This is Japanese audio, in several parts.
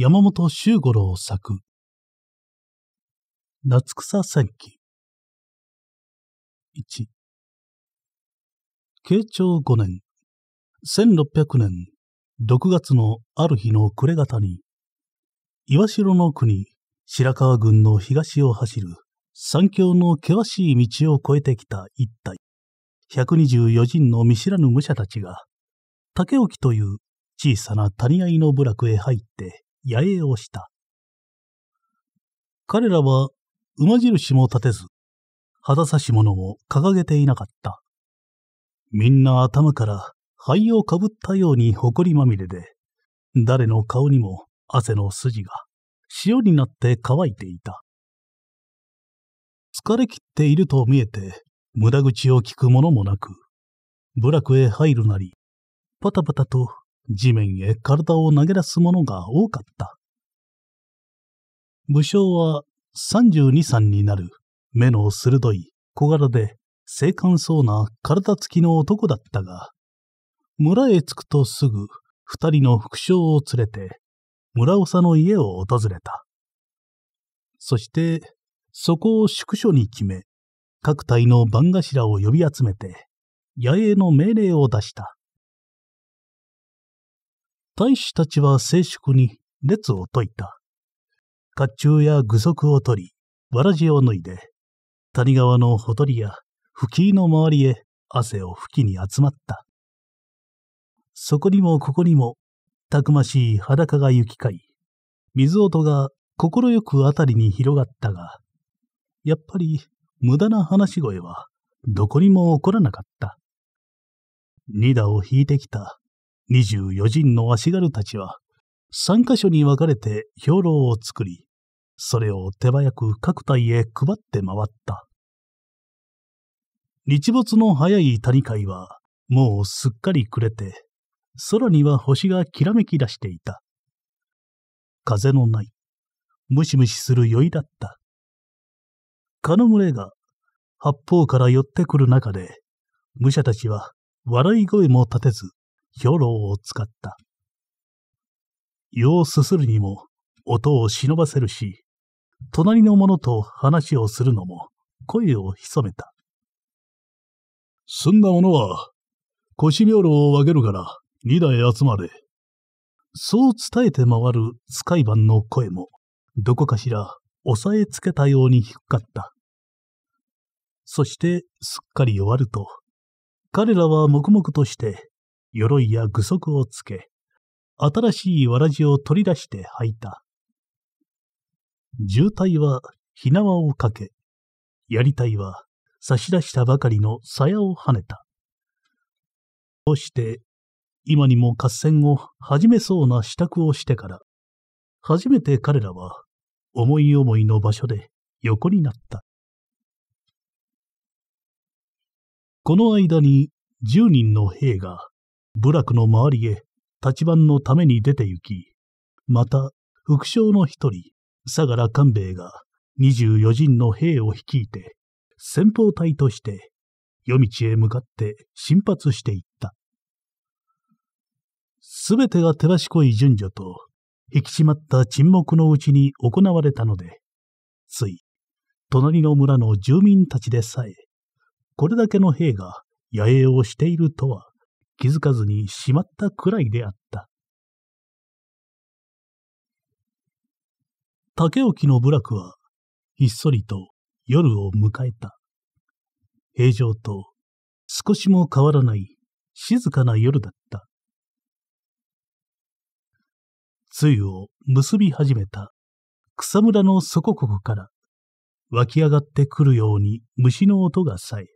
山本周五郎作。夏草戦記。1。慶長5年、1600年、6月のある日の暮れ方に、岩城の国、白川郡の東を走る山峡の険しい道を越えてきた一体、124人の見知らぬ武者たちが、竹置という小さな谷合の部落へ入って、野営をした。彼らは馬印も立てず、肌差し物も掲げていなかった。みんな頭から灰をかぶったように埃まみれで、誰の顔にも汗の筋が塩になって乾いていた。疲れ切っていると見えて、無駄口を聞く者もなく、部落へ入るなり、パタパタと地面へ体を投げ出す者が多かった。武将は32歳になる、目の鋭い、小柄で、精悍そうな体つきの男だったが、村へ着くとすぐ、二人の副将を連れて、村長の家を訪れた。そして、そこを宿所に決め、各隊の番頭を呼び集めて、野営の命令を出した。大使たちは静粛に列を解いた。甲冑や具足を取り、わらじを脱いで、谷川のほとりや吹きの周りへ汗を吹きに集まった。そこにもここにも、たくましい裸が行き交い、水音が快くあたりに広がったが、やっぱり無駄な話し声はどこにも起こらなかった。二打を引いてきた24人の足軽たちは、3カ所に分かれて兵糧を作り、それを手早く各隊へ配って回った。日没の早い谷会は、もうすっかり暮れて、空には星がきらめき出していた。風のない、ムシムシする酔いだった。蚊の群れが八方から寄ってくる中で、武者たちは笑い声も立てず、兵糧を使った。湯をすするにも音を忍ばせるし、隣の者と話をするのも声を潜めた。すんな者は、腰兵ろを分けるから二台集まれ。そう伝えて回る使い番の声も、どこかしら押さえつけたように低かった。そしてすっかり終わると、彼らは黙々として鎧や具足をつけ、新しいわらじを取り出して履いた。渋滞は火縄をかけ、やりたいは差し出したばかりの鞘を跳ねた。そして、今にも合戦を始めそうな支度をしてから、初めて彼らは思い思いの場所で横になった。この間に10人の兵が部落の周りへ、立番のために出て行き、また、副将の一人、相良官兵衛が、24人の兵を率いて、先方隊として、夜道へ向かって進発していった。すべてが手らしこい順序と、引き締まった沈黙のうちに行われたので、つい、隣の村の住民たちでさえ、これだけの兵が野営をしているとは、気づかずにしまったくらいであった。竹置の部落は、ひっそりと夜を迎えた。平常と少しも変わらない静かな夜だった。梅雨を結び始めた草むらの底こから湧き上がってくるように虫の音がさえ、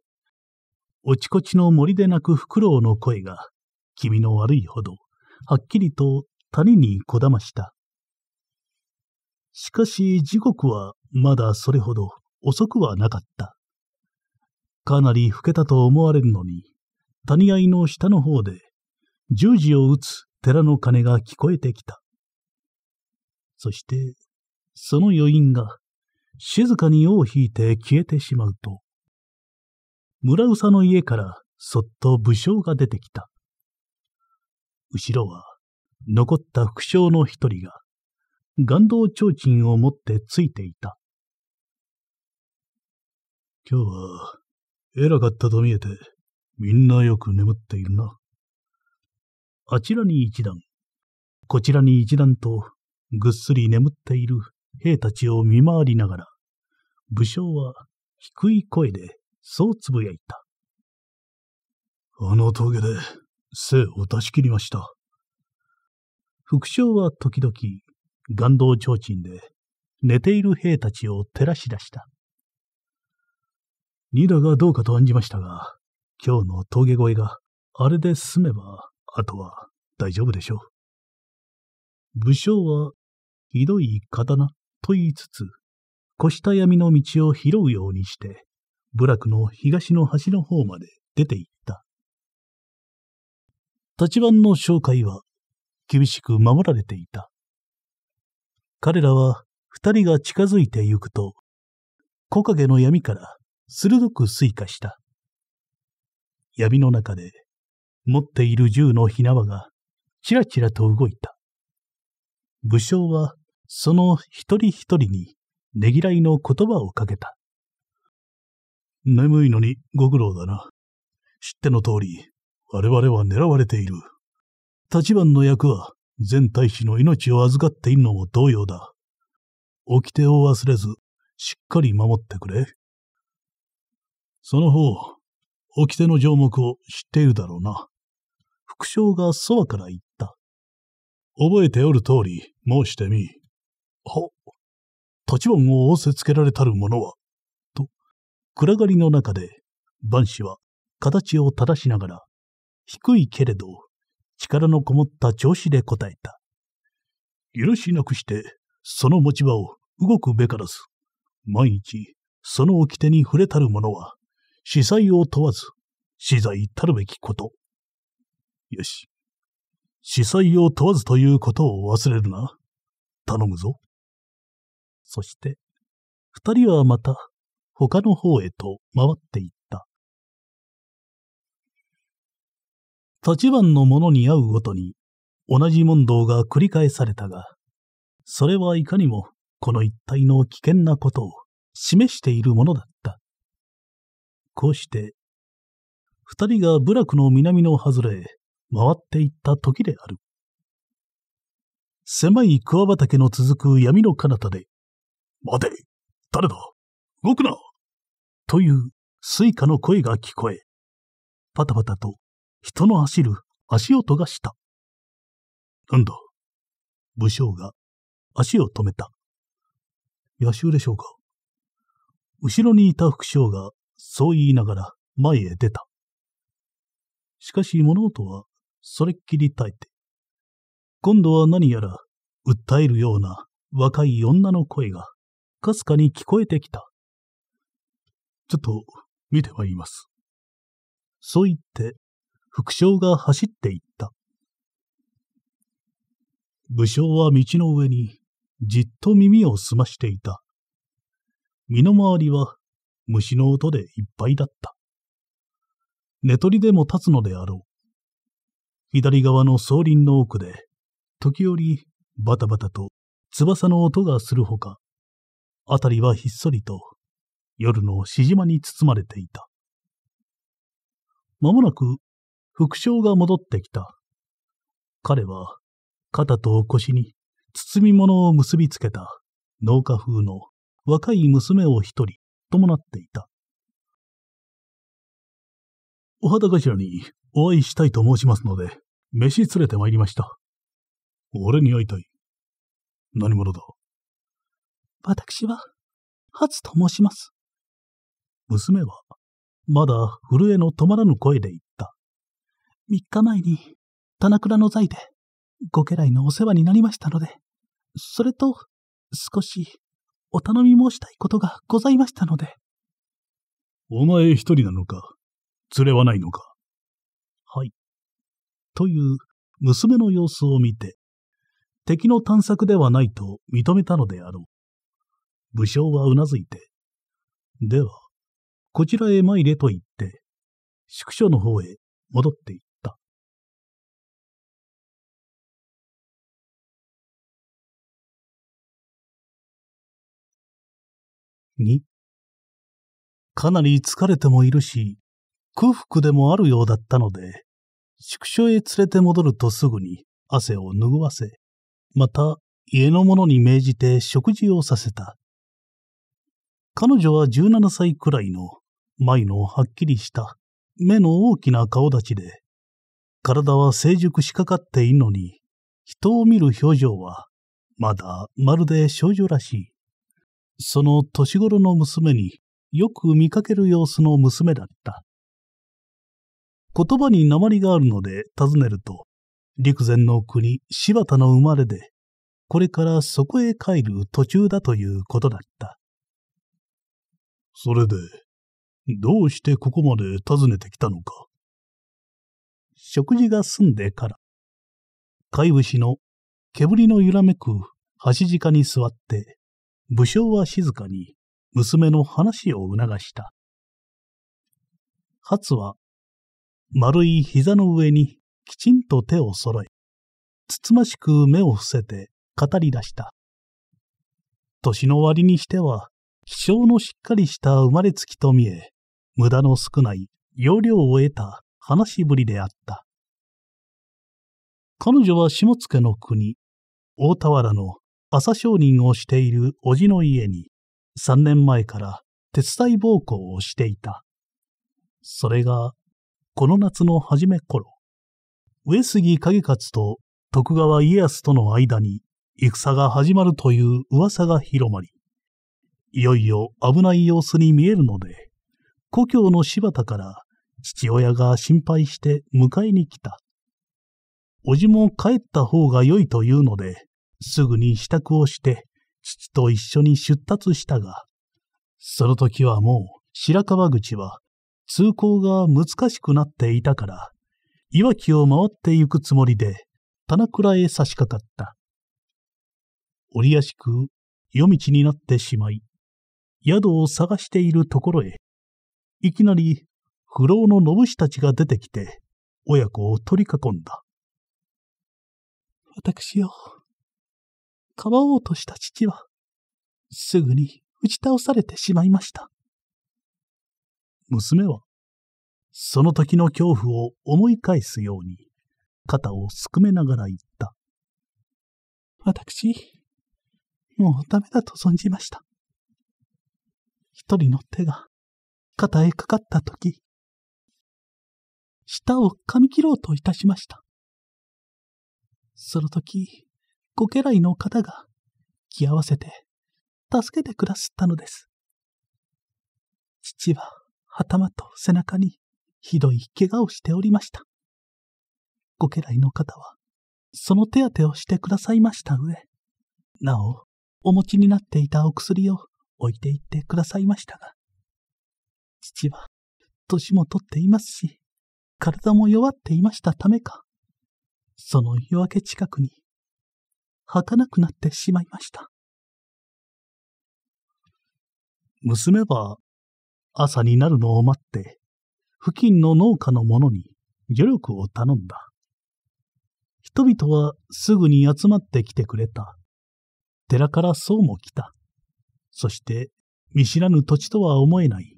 落ちこちの森で鳴くフクロウの声が、気味の悪いほど、はっきりと谷にこだました。しかし時刻はまだそれほど遅くはなかった。かなり老けたと思われるのに、谷合いの下の方で、十字を打つ寺の鐘が聞こえてきた。そして、その余韻が、静かに尾を引いて消えてしまうと、村うさの家からそっと武将が出てきた。後ろは、残った副将の一人が、岩道提灯を持ってついていた。今日は、偉かったと見えて、みんなよく眠っているな。あちらに一段、こちらに一段と、ぐっすり眠っている兵たちを見回りながら、武将は低い声でそうつぶやいた。あの峠で、生を出し切りました。副将は時々、岩道提灯で、寝ている兵たちを照らし出した。二打がどうかと案じましたが、今日の峠越えがあれで済めば、あとは大丈夫でしょう。武将は、ひどい刀と言いつつ、越した闇の道を拾うようにして、部落の東の端の方まで出て行った。立場の紹介は厳しく守られていた。彼らは二人が近づいて行くと、木陰の闇から鋭く追加した。闇の中で持っている銃の火縄がちらちらと動いた。武将はその一人一人にねぎらいの言葉をかけた。眠いのにご苦労だな。知っての通り、我々は狙われている。立番の役は、全大使の命を預かっているのも同様だ。掟を忘れず、しっかり守ってくれ。その方、掟の条目を知っているだろうな。副将がそばから言った。覚えておる通り、申してみ。は、立番を仰せつけられたる者は、暗がりの中で、万氏は形を正しながら、低いけれど、力のこもった調子で答えた。許しなくして、その持ち場を動くべからず、万一、その掟に触れたる者は、死祭を問わず、死罪たるべきこと。よし。死祭を問わずということを忘れるな。頼むぞ。そして、二人はまた他の方へと回っていった。立番の者に会うごとに、同じ問答が繰り返されたが、それはいかにもこの一帯の危険なことを示しているものだった。こうして、二人が部落の南の外れへ回っていった時である。狭い桑畑の続く闇の彼方で、待て誰だ動くなというスイカの声が聞こえ、パタパタと人の走る足音がした。なんだ武将が足を止めた。野襲でしょうか後ろにいた副将がそう言いながら前へ出た。しかし物音はそれっきり耐えて、今度は何やら訴えるような若い女の声がかすかに聞こえてきた。ちょっと見てまいります。そう言って、副将が走っていった。武将は道の上にじっと耳を澄ましていた。身の回りは虫の音でいっぱいだった。寝取りでも立つのであろう。左側の草林の奥で、時折バタバタと翼の音がするほか、辺りはひっそりと夜のしじまに包まれていた。まもなく、副将が戻ってきた。彼は、肩と腰に包み物を結びつけた農家風の若い娘を一人伴っていた。お肌頭にお会いしたいと申しますので、飯連れて参りました。俺に会いたい。何者だ私は、ハツと申します。娘は、まだ震えの止まらぬ声で言った。三日前に、棚倉の財で、ご家来のお世話になりましたので、それと、少し、お頼み申したいことがございましたので。お前一人なのか連れはないのかはい。という、娘の様子を見て、敵の探索ではないと認めたのであろう。武将はうなずいて、では、こちらへ参れと言って、宿所の方へ戻っていった。二、かなり疲れてもいるし、空腹でもあるようだったので、宿所へ連れて戻るとすぐに汗を拭わせ、また家の者に命じて食事をさせた。彼女は17歳くらいの眉のはっきりした、目の大きな顔立ちで、体は成熟しかかっているのに、人を見る表情は、まだまるで少女らしい。その年頃の娘によく見かける様子の娘だった。言葉に鉛があるので尋ねると、陸前の国柴田の生まれで、これからそこへ帰る途中だということだった。それで、どうしてここまで訪ねてきたのか。食事が済んでから、貝節の煙の揺らめく橋近に座って、武将は静かに娘の話を促した。初は丸い膝の上にきちんと手を揃え、つつましく目を伏せて語り出した。年の割にしては、気性のしっかりした生まれつきと見え、無駄の少ない、容量を得た話しぶりであった。彼女は下野の国、大田原の朝商人をしている叔父の家に、3年前から手伝い奉公をしていた。それが、この夏の初め頃、上杉景勝と徳川家康との間に戦が始まるという噂が広まり、いよいよ危ない様子に見えるので、故郷の柴田から父親が心配して迎えに来た。おじも帰った方が良いというので、すぐに支度をして父と一緒に出立したが、その時はもう白川口は通行が難しくなっていたから、いわきを回って行くつもりで、棚倉へ差し掛かった。折りやしく夜道になってしまい、宿を探しているところへいきなり、不老の信士たちが出てきて、親子を取り囲んだ。私を、かばおうとした父は、すぐに打ち倒されてしまいました。娘は、その時の恐怖を思い返すように、肩をすくめながら言った。私、もうダメだと存じました。一人の手が、肩へかかったとき、舌を噛み切ろうといたしました。その時、ご家来の方が、気合わせて、助けてくだすったのです。父は、頭と背中に、ひどい怪我をしておりました。ご家来の方は、その手当てをしてくださいました上、なお、お持ちになっていたお薬を置いていってくださいましたが、父は、年もとっていますし、体も弱っていましたためか、その夜明け近くに、儚くなってしまいました。娘は、朝になるのを待って、付近の農家の者に助力を頼んだ。人々はすぐに集まってきてくれた。寺から僧も来た。そして、見知らぬ土地とは思えない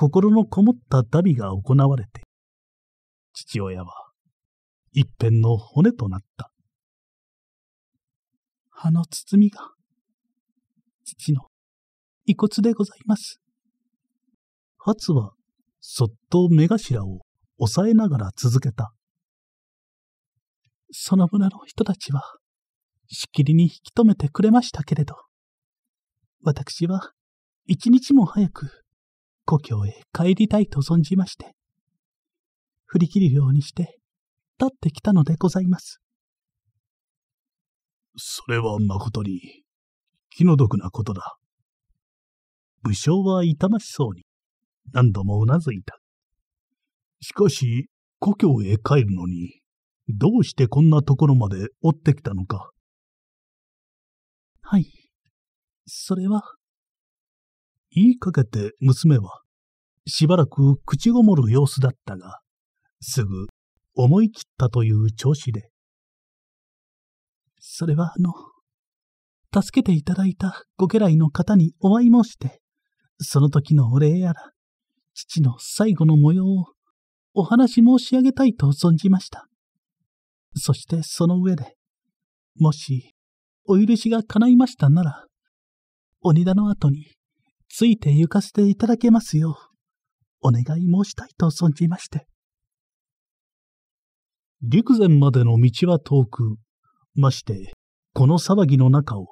心のこもったダビが行われて、父親は一辺の骨となった。葉の包みが、父の遺骨でございます。初はそっと目頭を押さえながら続けた。その村の人たちは、しきりに引き止めてくれましたけれど、私は一日も早く故郷へ帰りたいと存じまして、振り切るようにして、立ってきたのでございます。それは誠に、気の毒なことだ。武将は痛ましそうに、何度もうなずいた。しかし、故郷へ帰るのに、どうしてこんなところまで追ってきたのか。はい。それは。言いかけて娘は、しばらく口ごもる様子だったが、すぐ思い切ったという調子で。それはあの、助けていただいたご家来の方にお会い申して、その時のお礼やら、父の最後の模様をお話申し上げたいと存じました。そしてその上で、もしお許しが叶いましたなら、鬼田の後について行かせていただけますよう、お願い申したいと存じまして。陸前までの道は遠く、まして、この騒ぎの中を、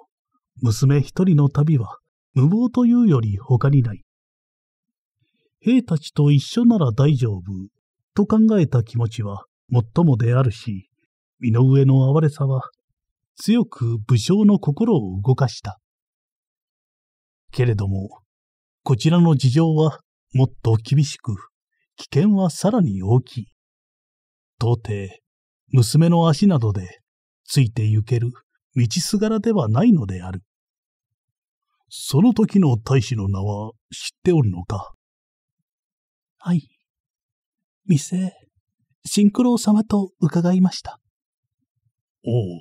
娘一人の旅は無謀というより他にない。兵たちと一緒なら大丈夫、と考えた気持ちは最もであるし、身の上の哀れさは、強く武将の心を動かした。けれども、こちらの事情はもっと厳しく、危険はさらに大きい。到底、娘の足などでついて行ける道すがらではないのである。その時の大使の名は知っておるのかはい。店、シンクロー様と伺いました。おお、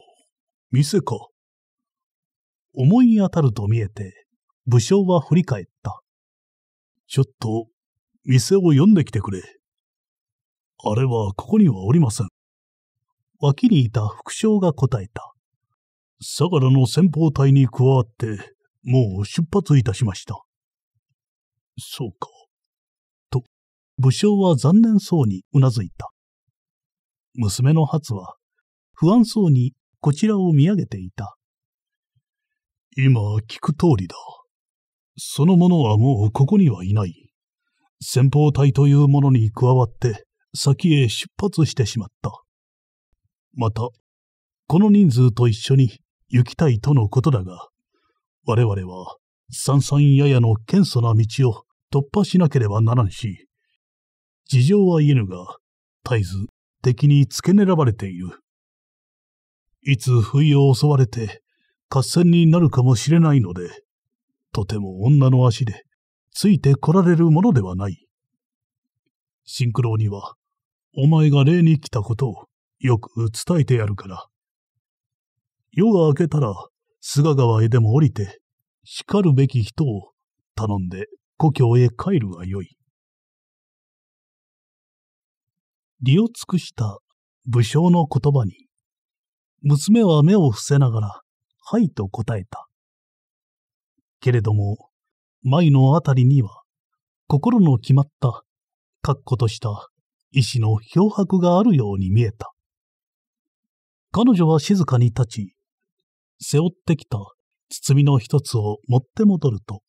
店か。思い当たると見えて、武将は振り返った。ちょっと、店を読んできてくれ。あれはここにはおりません。脇にいた副将が答えた。相良の先方隊に加わって、もう出発いたしました。そうか。と、武将は残念そうにうなずいた。娘の初は、不安そうにこちらを見上げていた。今聞く通りだ。その者はもうここにはいない。先方隊というものに加わって、先へ出発してしまった。また、この人数と一緒に行きたいとのことだが、我々は、三三ややの謙素な道を突破しなければならんし、事情は言えぬが、絶えず敵に付け狙われている。いつ不意を襲われて、合戦になるかもしれないので、とても女の足で、ついてこられるものではない。シンクロには、お前が礼に来たことをよく伝えてやるから。夜が明けたら、菅川へでも降りて、叱るべき人を頼んで故郷へ帰るがよい。利を尽くした武将の言葉に、娘は目を伏せながら、はいと答えた。けれども、前のあたりには、心の決まった、確固とした意志の漂白があるように見えた。彼女は静かに立ち、背負ってきた包みの一つを持って戻ると、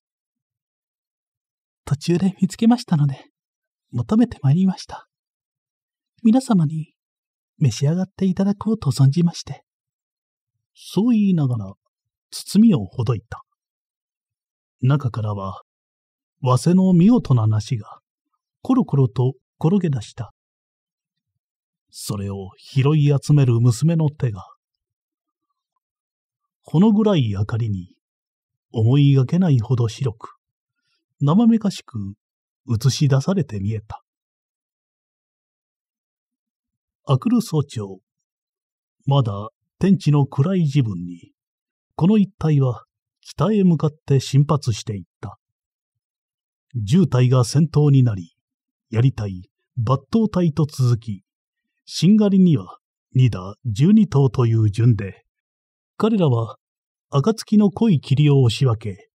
途中で見つけましたので、求めてまいりました。皆様に召し上がっていただこうと存じまして。そう言いながら、包みをほどいた。中からは、わせの見事な梨が、コロコロと転げ出した。それを拾い集める娘の手が、このぐらい明かりに、思いがけないほど白く、生めかしく映し出されて見えた。あくる早朝、まだ天地の暗い時分に、この一帯は北へ向かって進発していった。渋隊が先頭になり、やた隊、抜刀隊と続き、しんがりには2打12頭という順で、彼らは暁の濃い霧を押し分け、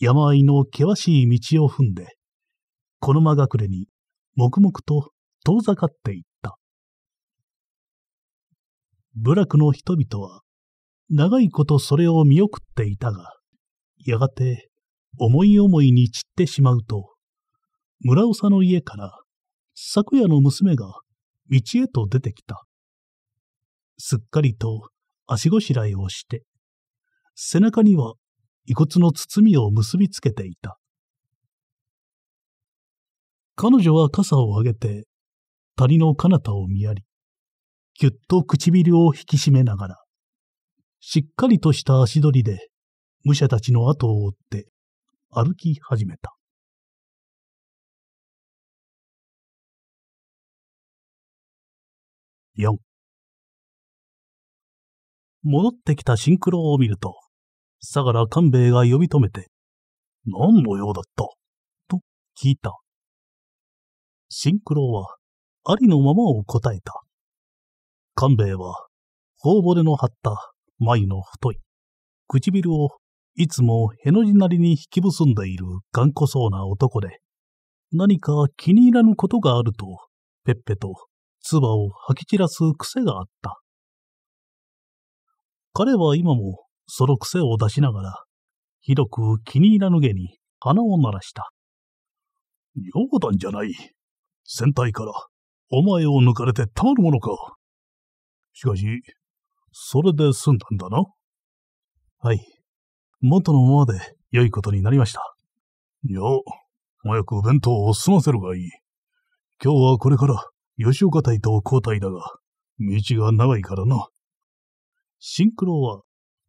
山あいの険しい道を踏んで、この間隠れに黙々と遠ざかっていった。部落の人々は長いことそれを見送っていたが、やがて思い思いに散ってしまうと、村長の家から昨夜の娘が道へと出てきた。すっかりと足ごしらえをして、背中には遺骨の包みを結びつけていた。彼女は傘を上げて、谷の彼方を見やり、ぎゅっと唇を引き締めながら、しっかりとした足取りで、武者たちの後を追って歩き始めた。4戻ってきたシンクロを見ると、相良官兵衛が呼び止めて、何の用だったと聞いた。シンクロは、ありのままを答えた。官兵衛は、頬骨の張った眉の太い、唇をいつもへの字なりに引き結んでいる頑固そうな男で、何か気に入らぬことがあると、ペッペと唾を吐き散らす癖があった。彼は今もその癖を出しながら、ひどく気に入らぬげに鼻を鳴らした。冗談じゃない。船体からお前を抜かれてたまるものか。しかし、それで済んだんだな。はい。元のままで良いことになりました。いや、早く弁当を済ませるがいい。今日はこれから吉岡隊と交代だが、道が長いからな。シンクロは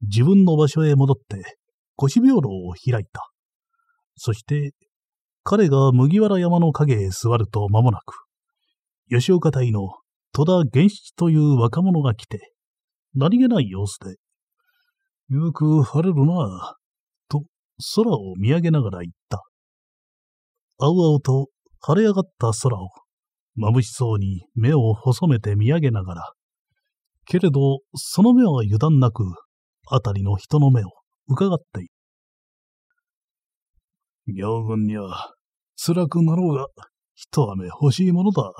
自分の場所へ戻って腰病炉を開いた。そして、彼が麦わら山の影へ座ると間もなく、吉岡隊の戸田玄七という若者が来て、何気ない様子で、よく晴れるなぁ、と空を見上げながら言った。青々と晴れ上がった空を、眩しそうに目を細めて見上げながら、けれど、その目は油断なく、あたりの人の目を伺っている。行軍には、辛くなろうが、一雨欲しいものだ。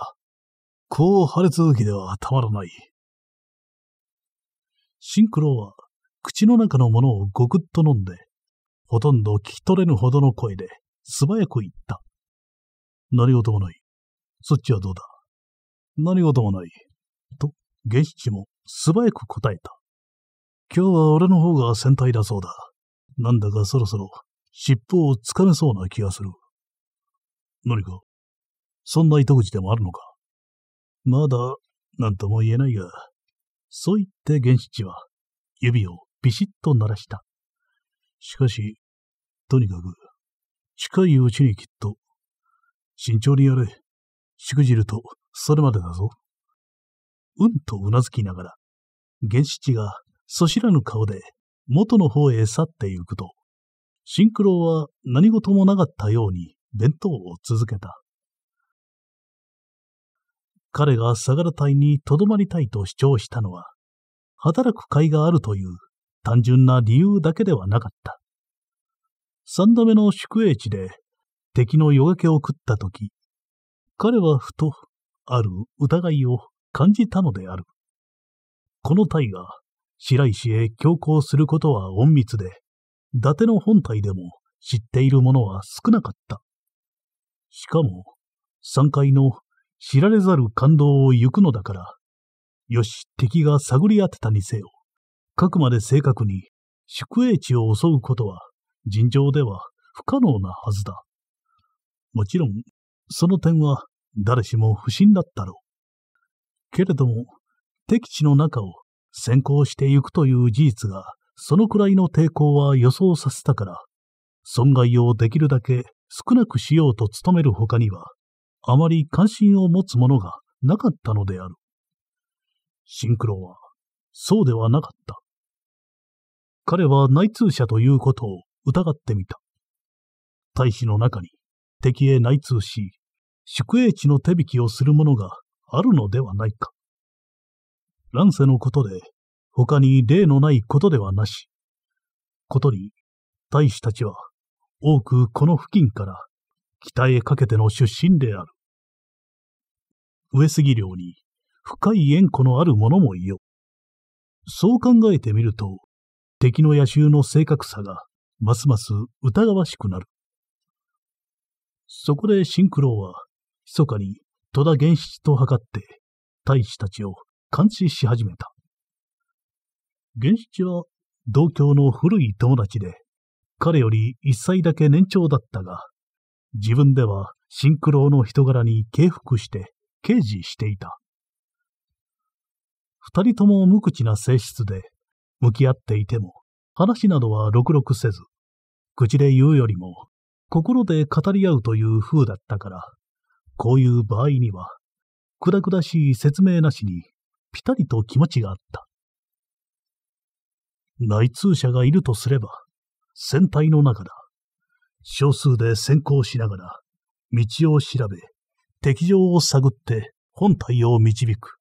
こう晴れ続きではたまらない。シンクロは口の中のものをごくっと飲んで、ほとんど聞き取れぬほどの声で素早く言った。何事もない。そっちはどうだ何事もない。と、ッチも素早く答えた。今日は俺の方が先体だそうだ。なんだかそろそろ尻尾をつかめそうな気がする。何か、そんな糸口でもあるのかまだ、なんとも言えないが、そう言って原七は、指をビシッと鳴らした。しかし、とにかく、近いうちにきっと、慎重にやれ。しくじると、それまでだぞ。うんとうなずきながら、原七が、そしらぬ顔で、元の方へ去ってゆくと、シンクロは何事もなかったように弁当を続けた。彼が相良隊にとどまりたいと主張したのは、働く甲斐があるという単純な理由だけではなかった。三度目の宿営地で敵の夜明けを食ったとき、彼はふと、ある疑いを感じたのである。この隊が白石へ強行することは隠密で、伊達の本体でも知っているものは少なかった。しかも、三階の知られざる感動を行くのだから、よし、敵が探り当てたにせよ、かくまで正確に宿営地を襲うことは尋常では不可能なはずだ。もちろん、その点は誰しも不審だったろう。けれども、敵地の中を先行して行くという事実が、そのくらいの抵抗は予想させたから、損害をできるだけ少なくしようと努める他には、あまり関心を持つものがなかったのである。シンクロは、そうではなかった。彼は内通者ということを疑ってみた。大使の中に敵へ内通し、宿営地の手引きをする者があるのではないか。乱世のことで、他に例のないことではなし。ことに、大使たちは、多くこの付近から、北へかけての出身である。上杉寮に深い縁故のある者もいよう。そう考えてみると、敵の野襲の正確さがますます疑わしくなる。そこでシンクローは、密かに戸田源七と図って、大使たちを監視し始めた。源七は同郷の古い友達で、彼より一歳だけ年長だったが、自分ではシンクローの人柄に敬服して、刑事していた。二人とも無口な性質で、向き合っていても、話などはろくろくせず、口で言うよりも、心で語り合うという風だったから、こういう場合には、くだくだしい説明なしに、ぴたりと気持ちがあった。内通者がいるとすれば、船体の中だ。少数で先行しながら、道を調べ、敵情を探って本体を導く。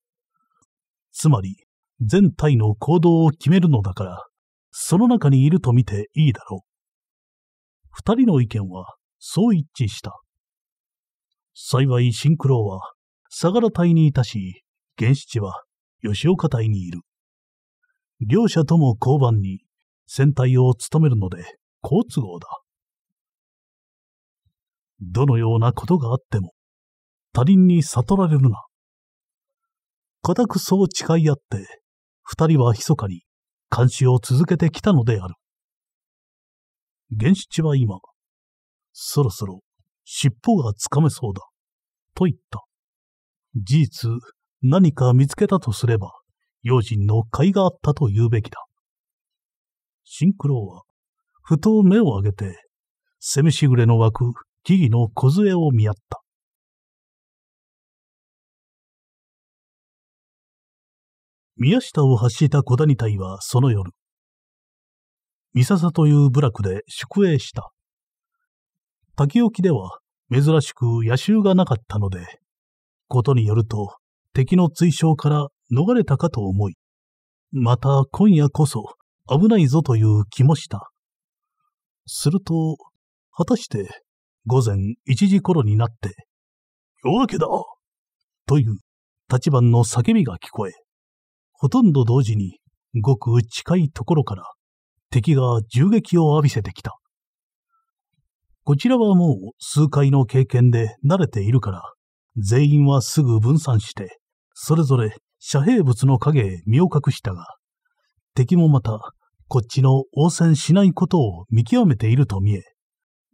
つまり、全体の行動を決めるのだから、その中にいると見ていいだろう。二人の意見は、そう一致した。幸いシンクロは、相良隊にいたし、原七は、吉岡隊にいる。両者とも交番に、船隊を務めるので、好都合だ。どのようなことがあっても、他人に悟られるな。固くそう誓い合って、二人は密かに監視を続けてきたのである。源七は今、そろそろ尻尾がつかめそうだ、と言った。事実、何か見つけたとすれば、用心の甲斐があったと言うべきだ。シンクロは、ふと目を上げて、セめしぐれの湧く木々の小杖を見合った。宮下を発した小谷隊はその夜、三笹という部落で宿営した。滝沖では珍しく野衆がなかったので、ことによると敵の追傷から逃れたかと思い、また今夜こそ危ないぞという気もした。すると、果たして午前1時頃になって、夜明けだという立場の叫びが聞こえ、ほとんど同時に、ごく近いところから敵が銃撃を浴びせてきた。こちらはもう数回の経験で慣れているから、全員はすぐ分散して、それぞれ遮蔽物の影へ身を隠したが、敵もまた、こっちの応戦しないことを見極めていると見え、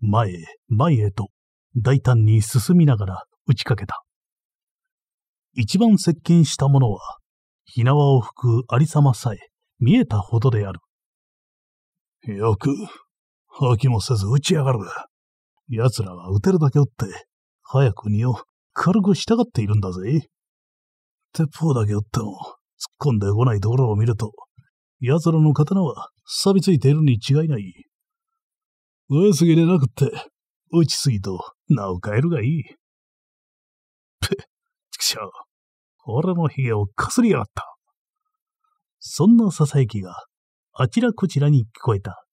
前へ前へと大胆に進みながら打ちかけた。一番接近した者は火縄を吹くありさまさえ、見えたほどである。よく、吐きもせず打ち上がる。奴らは撃てるだけ撃って、早く荷を軽く従っているんだぜ。鉄砲だけ撃っても、突っ込んでこないところを見ると、奴らの刀は錆びついているに違いない。上すぎでなくって、打ちすぎと、名を変えるがいい。ぺ、ちくしょう。俺の髭をかすりやがった。そんなささやきが、あちらこちらに聞こえた。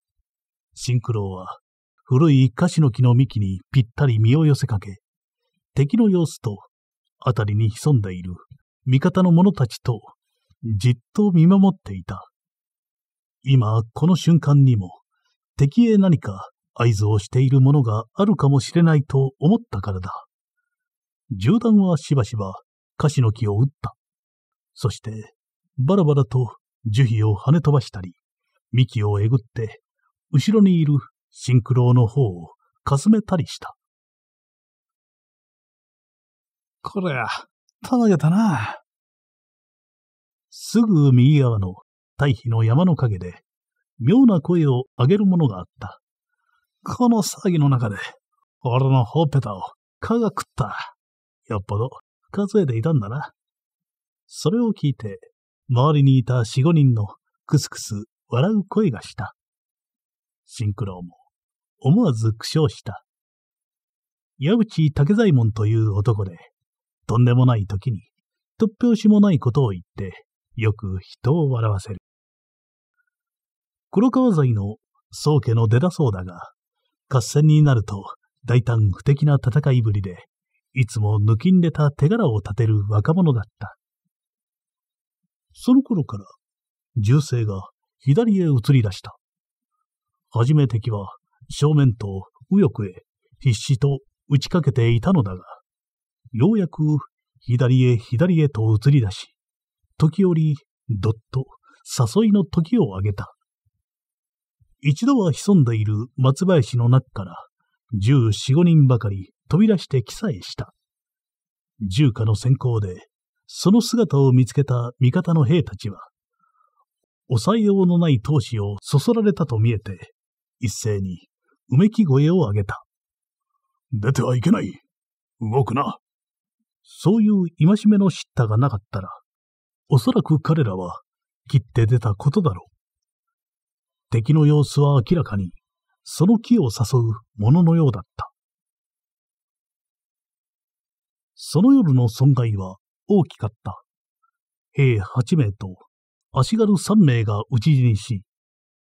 シンクロは、古いカシの木の幹にぴったり身を寄せかけ、敵の様子と、辺りに潜んでいる味方の者たちと、じっと見守っていた。今、この瞬間にも、敵へ何か合図をしているものがあるかもしれないと思ったからだ。銃弾はしばしばカシの木を打った。そして、バラバラと樹皮を跳ね飛ばしたり、幹をえぐって、後ろにいるシンクロの方をかすめたりした。こりゃ、たまげたな。すぐ右側の堆肥の山の陰で、妙な声を上げるものがあった。この騒ぎの中で、俺のほっぺたを蚊が食った。よっぽど数えていたんだな。それを聞いて、周りにいた四五人のクスクス笑う声がした。シンクロウも思わず苦笑した。矢口竹左衛門という男で、とんでもない時に突拍子もないことを言って、よく人を笑わせる。黒川材の宗家の出だそうだが、合戦になると大胆不敵な戦いぶりで、いつも抜きんでた手柄を立てる若者だった。その頃から、銃声が左へ移り出した。はじめ敵は正面と右翼へ必死と打ちかけていたのだが、ようやく左へ左へと移り出し、時折どっと誘いの時をあげた。一度は潜んでいる松林の中から、十四五人ばかり飛び出して記載した。重火の先行で、その姿を見つけた味方の兵たちは、抑えようのない闘志をそそられたと見えて、一斉にうめき声を上げた。出てはいけない動くなそういう戒めの叱咤がなかったら、おそらく彼らは切って出たことだろう。敵の様子は明らかに、その木を誘うもののようだった。その夜の損害は大きかった。兵8名と足軽3名が討ち死にし、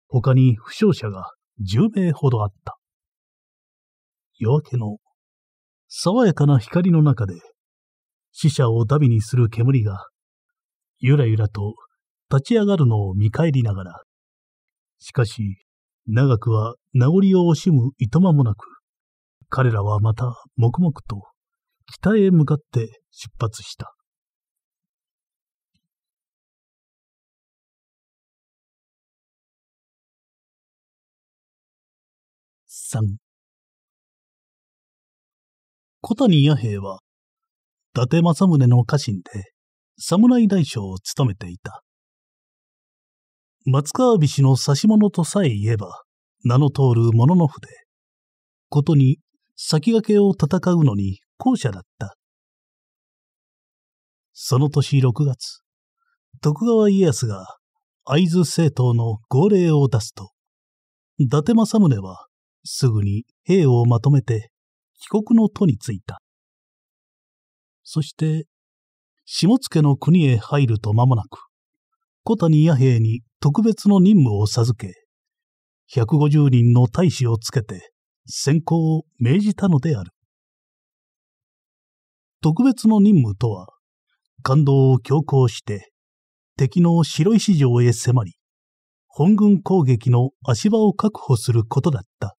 他に負傷者が10名ほどあった。夜明けの爽やかな光の中で死者をダビにする煙がゆらゆらと立ち上がるのを見返りながら、しかし長くは名残を惜しむいとまもなく、彼らはまた黙々と北へ向かって出発した。三。小谷弥平は、伊達政宗の家臣で、侍大将を務めていた。松川菱の指物とさえ言えば、名の通るものの筆。ことに、先駆けを戦うのに校舎だった。その年6月、徳川家康が会津政党の号令を出すと、伊達政宗はすぐに兵をまとめて帰国の都に着いた。そして、下野の国へ入ると間もなく、小谷弥兵に特別の任務を授け、150人の大使をつけて先行を命じたのである。特別の任務とは、感動を強行して、敵の白石城へ迫り、本軍攻撃の足場を確保することだった。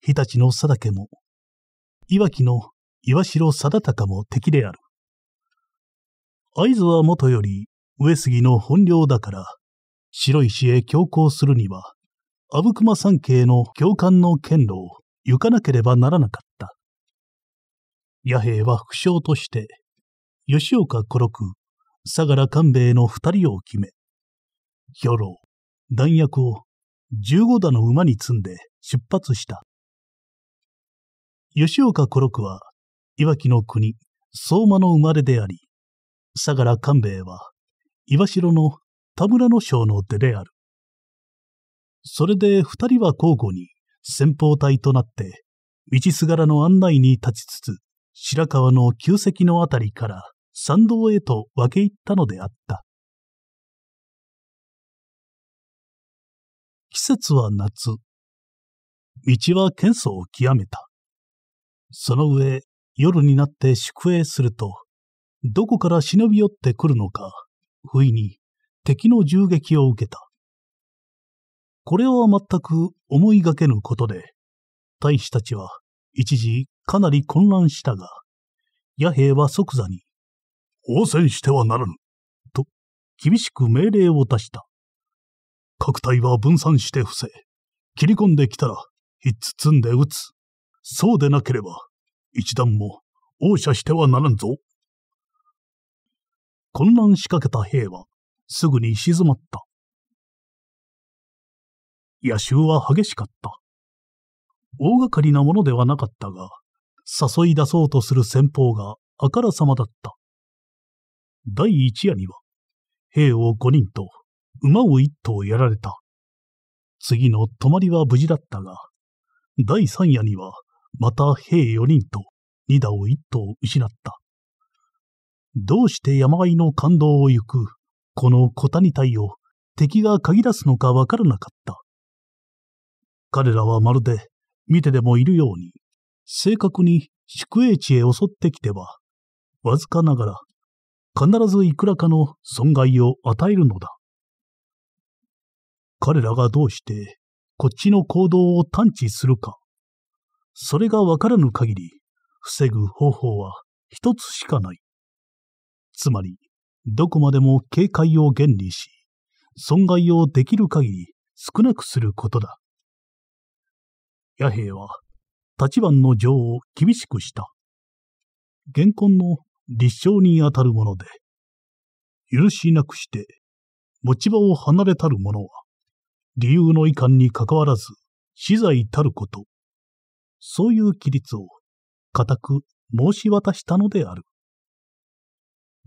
日立の定家も、岩城の岩城定高も敵である。合図はもとより上杉の本領だから、白石へ強行するには、阿武隈三景の教官の剣路を行かなければならなかった。弥平は副将として、吉岡五六、相良官兵衛の二人を決め、兵糧、弾薬を15打の馬に積んで出発した。吉岡五六は、いわきの国、相馬の生まれであり、相良官兵衛は、岩城の田村の将の出である。それで二人は交互に先方隊となって、道すがらの案内に立ちつつ、白川の旧跡のあたりから参道へと分け入ったのであった。季節は夏。道は喧騒を極めた。その上、夜になって宿営すると、どこから忍び寄ってくるのか、不意に敵の銃撃を受けた。これは全く思いがけぬことで、大使たちは一時かなり混乱したが、弥平は即座に、応戦してはならぬ、と厳しく命令を出した。各隊は分散して伏せ、切り込んできたら、一つ積んで撃つ。そうでなければ、一段も応射してはならんぞ。混乱しかけた兵は、すぐに静まった。野襲は激しかった。大掛かりなものではなかったが、誘い出そうとする戦法があからさまだった。第一夜には、兵を五人と馬を一頭やられた。次の泊まりは無事だったが、第三夜にはまた兵四人と二打を一頭失った。どうして山あいの感動を行く、この小谷隊を敵が嗅ぎ出すのかわからなかった。彼らはまるで見てでもいるように正確に宿営地へ襲ってきては、わずかながら必ずいくらかの損害を与えるのだ。彼らがどうしてこっちの行動を探知するか、それがわからぬ限り、防ぐ方法は一つしかない。つまり、どこまでも警戒を原理し、損害をできる限り少なくすることだ。野兵は立番の情を厳しくした。現婚の立証にあたるもので、許しなくして持ち場を離れたる者は、理由の遺憾にかかわらず、死罪たること、そういう規律を固く申し渡したのである。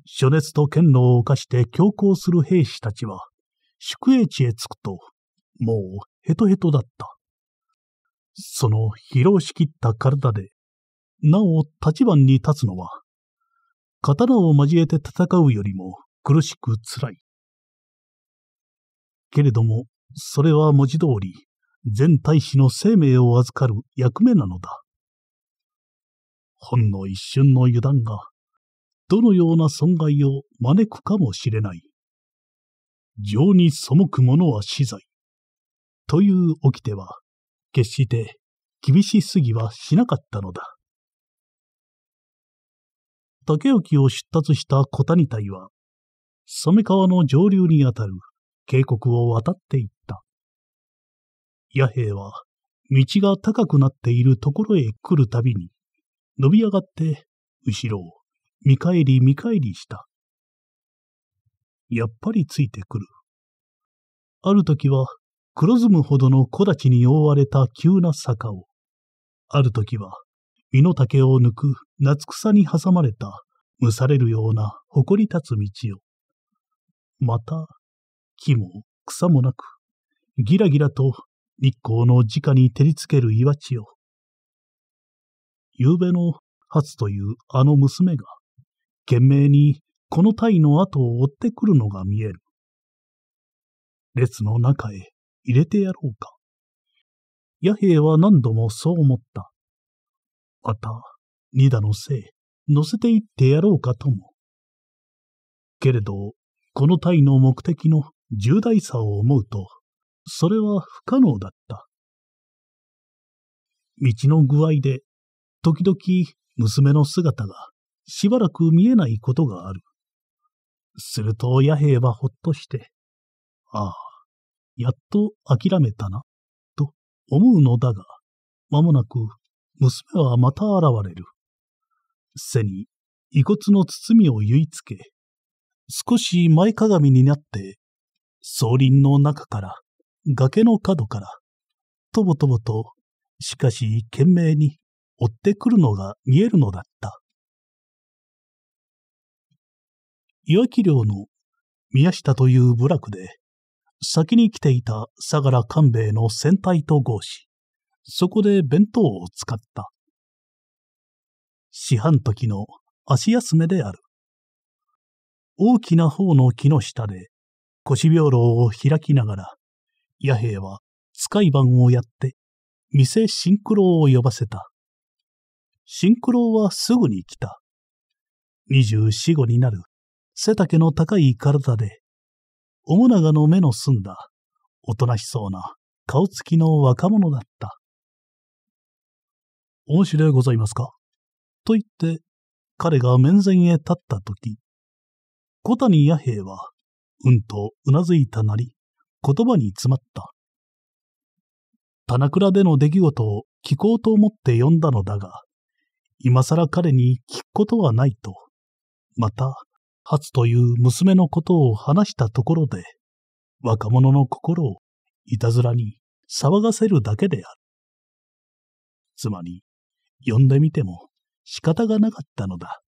暑熱と剣路を犯して強行する兵士たちは、宿営地へ着くと、もうヘトヘトだった。その疲労しきった体で、なお立場に立つのは、刀を交えて戦うよりも苦しく辛い。けれども、それは文字通り、全大使の生命を預かる役目なのだ。ほんの一瞬の油断が、どのような損害を招くかもしれない。情に背く者は死罪。という掟は、決して厳しすぎはしなかったのだ。竹沖を出立した小谷隊は、染川の上流にあたる渓谷を渡っていった。弥平は、道が高くなっているところへ来るたびに、伸び上がって後ろを見返り見返りした。やっぱりついてくる。ある時は黒ずむほどの木立に覆われた急な坂を、ある時は、身の丈を抜く夏草に挟まれた、蒸されるような誇り立つ道を、また、木も草もなく、ギラギラと日光の直に照りつける岩地を、夕べの初というあの娘が、懸命にこの鯛の後を追ってくるのが見える。列の中へ入れてやろうか。弥平は何度もそう思った。また、二打のせい、乗せていってやろうかとも。けれど、この隊の目的の重大さを思うと、それは不可能だった。道の具合で、時々娘の姿がしばらく見えないことがある。すると弥平はほっとして、ああ、やっと諦めたな、と思うのだが、まもなく娘はまた現れる。背に遺骨の包みを結いつけ、少し前かがみになって、草林の中から、崖の角から、とぼとぼと、しかし懸命に追ってくるのが見えるのだった。岩木寮の宮下という部落で、先に来ていた相良官兵衛の船体と合し、そこで弁当を使った。四半時の足休めである。大きな方の木の下で腰病楼を開きながら、弥平は使い番をやって、店シンクロを呼ばせた。シンクロはすぐに来た。二十四五になる背丈の高い体で、面長の目の澄んだ、おとなしそうな、顔つきの若者だった。おもれでございますかと言って、彼が面前へ立ったとき、小谷弥平は、うんとうなずいたなり、言葉に詰まった。棚倉での出来事を聞こうと思って呼んだのだが、今更彼に聞くことはないと、また初という娘のことを話したところで、若者の心をいたずらに騒がせるだけである。つまり、呼んでみても仕方がなかったのだ。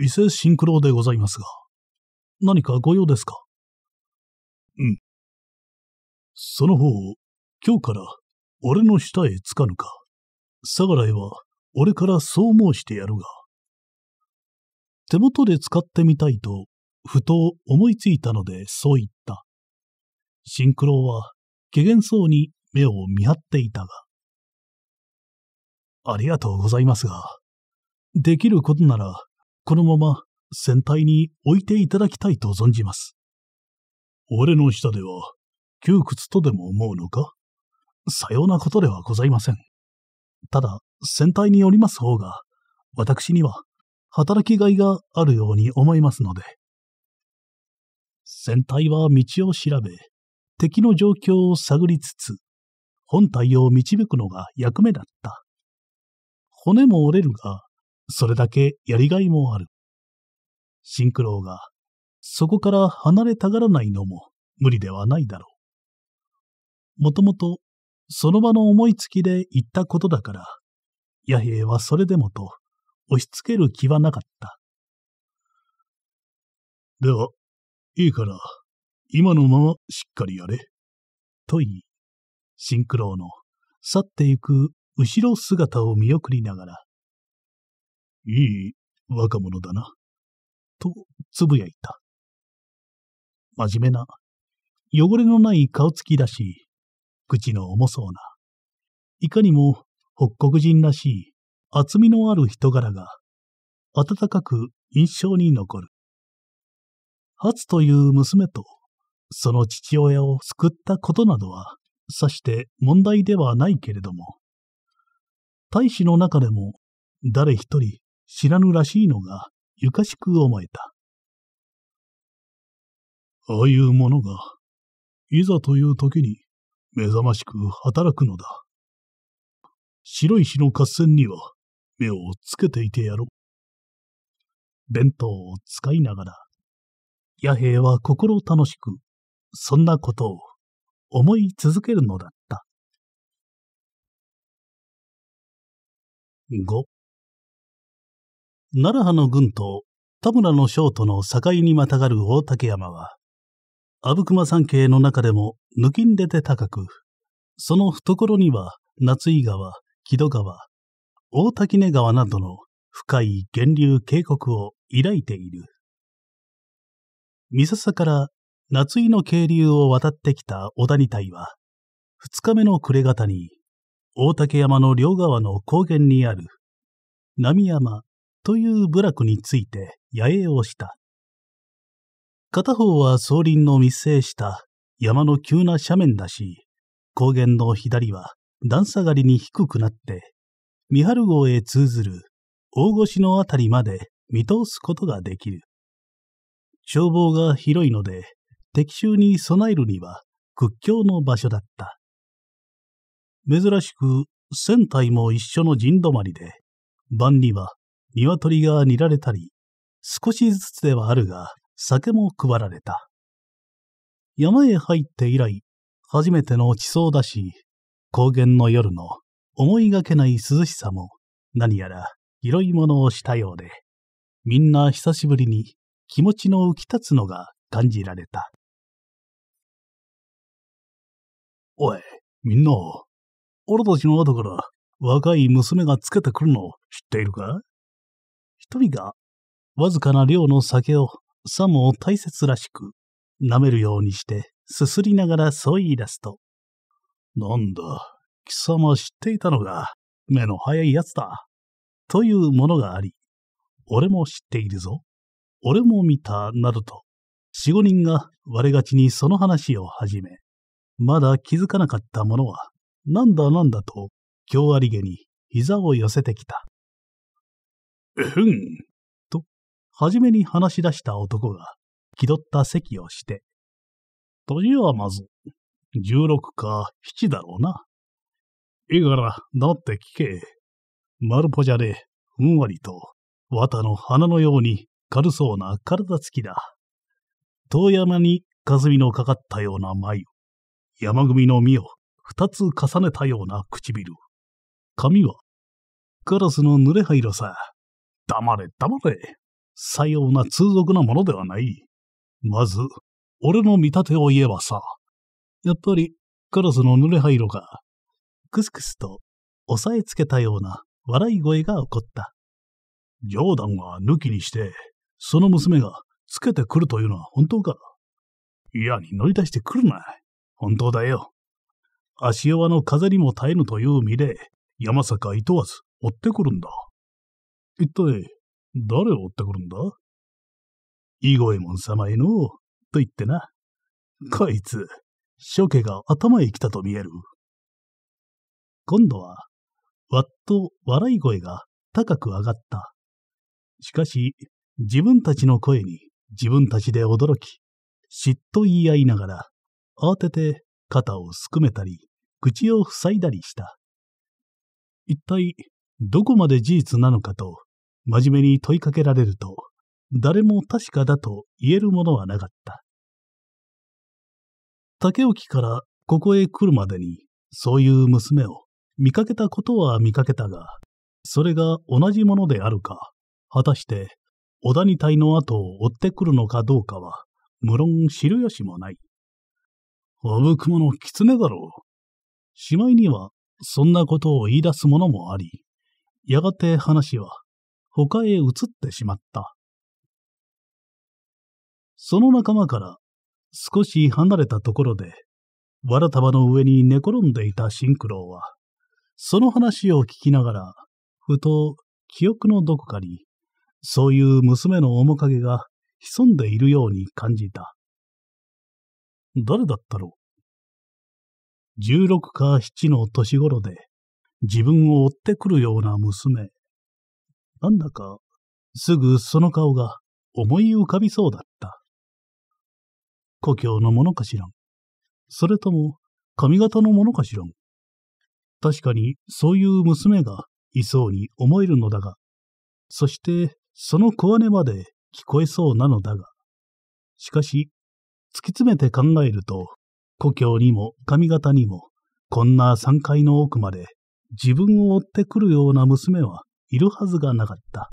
伊勢ン九郎でございますが、何かご用ですかうん。その方、今日から俺の下へつかぬか。相良へは俺からそう申してやるが。手元で使ってみたいと、ふと思いついたのでそう言った。シンクロは、けげんそうに目を見張っていたが。ありがとうございますが、できることなら、このまま船体に置いていただきたいと存じます。俺の下では、窮屈とでも思うのかさようなことではございません。ただ、船体におります方が、私には働きがいがあるように思いますので。船体は道を調べ、敵の状況を探りつつ、本体を導くのが役目だった。骨も折れるが、それだけやりがいもある。シンクロが、そこから離れたがらないのも無理ではないだろう。もともと、その場の思いつきで言ったことだから、弥平はそれでもと押し付ける気はなかった。では、いいから、今のまましっかりやれ。と言い、シンクロの去ってゆく後ろ姿を見送りながら、いい若者だな、とつぶやいた。真面目な、汚れのない顔つきだし、口の重そうな、いかにも北国人らしい厚みのある人柄が、温かく印象に残る。初という娘と、その父親を救ったことなどは、さして問題ではないけれども、大使の中でも、誰一人知らぬらしいのが、ゆかしく思えた。ああいうものが、いざという時に、目覚ましく働くのだ。白石の合戦には、目をつけていてやろう。弁当を使いながら、弥平は心楽しく、そんなことを思い続けるのだった。五。奈良派の軍と田村の将との境にまたがる大竹山は、阿武隈山系の中でも抜きんでて高く、その懐には夏井川、木戸川、大滝根川などの深い源流渓谷を抱いている。三笹から夏井の渓流を渡ってきた小谷隊は、二日目の暮れ方に、大竹山の両側の高原にある、波山という部落について野営をした。片方は草林の密生した山の急な斜面だし、高原の左は段下がりに低くなって三春号へ通ずる大越のあたりまで見通すことができる。消防が広いので、敵襲に備えるには屈強の場所だった。珍しく船体も一緒の陣止まりで、晩には鶏が煮られたり、少しずつではあるが、酒も配られた。山へ入って以来、初めての地層だし、高原の夜の思いがけない涼しさも何やら拾い物をしたようで、みんな久しぶりに気持ちの浮き立つのが感じられた。おい、みんな、俺たちの後から若い娘がつけてくるのを知っているか一人がわずかな量の酒をさも大切らしく舐めるようにしてすすりながらそう言い出すと、なんだ、貴様知っていたのが、目の早いやつだ。というものがあり、俺も知っているぞ。俺も見た、などと、四五人が我がちにその話を始め、まだ気づかなかった者は、なんだなんだと、今日ありげに膝を寄せてきた。えふん。と、初めに話し出した男が、気取った席をして、年はまず、十六か七だろうな。いいから、黙って聞け。丸ぽじゃれ、ふんわりと、綿の花のように軽そうな体つきだ。遠山に霞のかかったような眉。山組の実を二つ重ねたような唇。髪は、カラスの濡れ灰色さ。黙れ黙れ。さような通俗なものではない。まず、俺の見立てを言えばさ。やっぱり、カラスの濡れ灰色か。くすくすと、押さえつけたような笑い声が起こった。冗談は抜きにして、その娘がつけてくるというのは本当か嫌に乗り出してくるな。本当だよ。足弱の風にも耐えぬという身で、山坂いとわず追ってくるんだ。一体、誰を追ってくるんだイゴエモン様への、と言ってな。こいつ、初家が頭へ来たと見える。今度は、わっと笑い声が高く上がった。しかし、自分たちの声に自分たちで驚き、嫉妬言い合いながら、慌てて肩をすくめたり、口を塞いだりした。一体、どこまで事実なのかと、真面目に問いかけられると、誰も確かだと言えるものはなかった。竹置からここへ来るまでに、そういう娘を見かけたことは見かけたが、それが同じものであるか、果たして小谷隊の後を追ってくるのかどうかは、無論知る由もない。おぶくもの狐だろう。しまいには、そんなことを言い出すものもあり、やがて話は、他へ移ってしまった。その仲間から、少し離れたところで、わら束の上に寝転んでいたシンクロウは、その話を聞きながら、ふと記憶のどこかに、そういう娘の面影が潜んでいるように感じた。誰だったろう ?16 か7の年頃で、自分を追ってくるような娘。なんだか、すぐその顔が思い浮かびそうだった。故郷のものかしらん。それとも、髪型のものかしらん。確かにそういう娘がいそうに思えるのだが、そしてその小姉まで聞こえそうなのだが、しかし、突き詰めて考えると、故郷にも髪型にも、こんな3階の奥まで自分を追ってくるような娘はいるはずがなかった。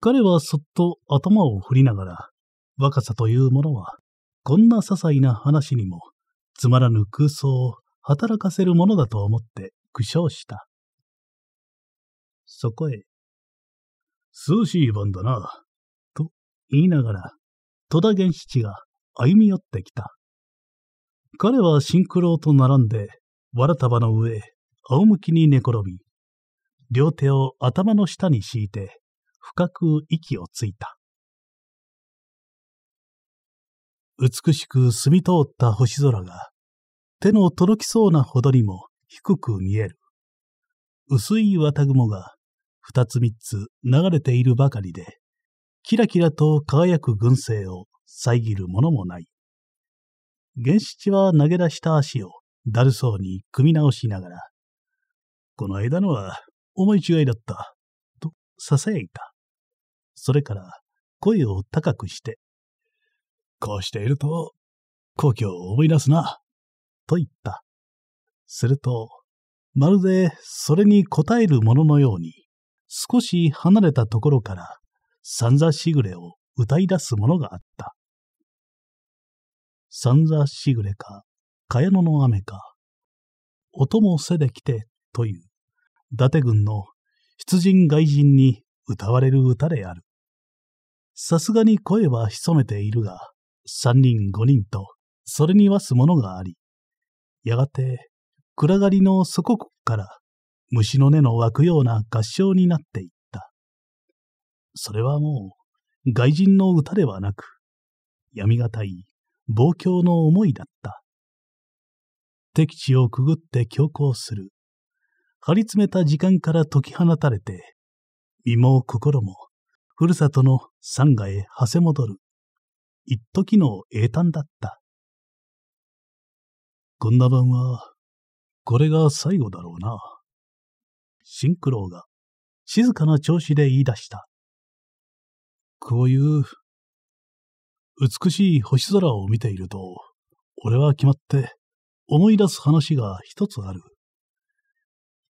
彼はそっと頭を振りながら、若さというものは、こんな些細な話にもつまらぬ空想を働かせるものだと思って苦笑した。そこへ、涼しい晩だな、と言いながら、戸田源七が歩み寄ってきた。彼はシンクロと並んで、わら束の上、仰向きに寝転び、両手を頭の下に敷いて、深く息をついた。美しく澄み通った星空が、手の届きそうなほどにも低く見える。薄い綿雲が、二つ三つ流れているばかりで、キラキラと輝く群生を遮るものもない。原七は投げ出した足をだるそうに組み直しながら、この間のは思い違いだった、と囁いた。それから声を高くして、こうしていると、故郷を思い出すな、と言った。すると、まるでそれに応えるもののように、少し離れたところから、三座しぐれを歌い出すものがあった。三座しぐれか、茅野の雨か、音もせできて、という、伊達軍の出陣外人に歌われる歌である。さすがに声は潜めているが、三人五人と、それにわすものがあり、やがて、暗がりの祖国から、虫の根の湧くような合唱になっていった。それはもう、外人の歌ではなく、闇がたい、望郷の思いだった。敵地をくぐって強行する。張り詰めた時間から解き放たれて、身も心も、ふるさとの山河へはせ戻る。一時の英単だった。こんな晩は、これが最後だろうな。シンクロが静かな調子で言い出した。こういう美しい星空を見ていると、俺は決まって思い出す話が一つある。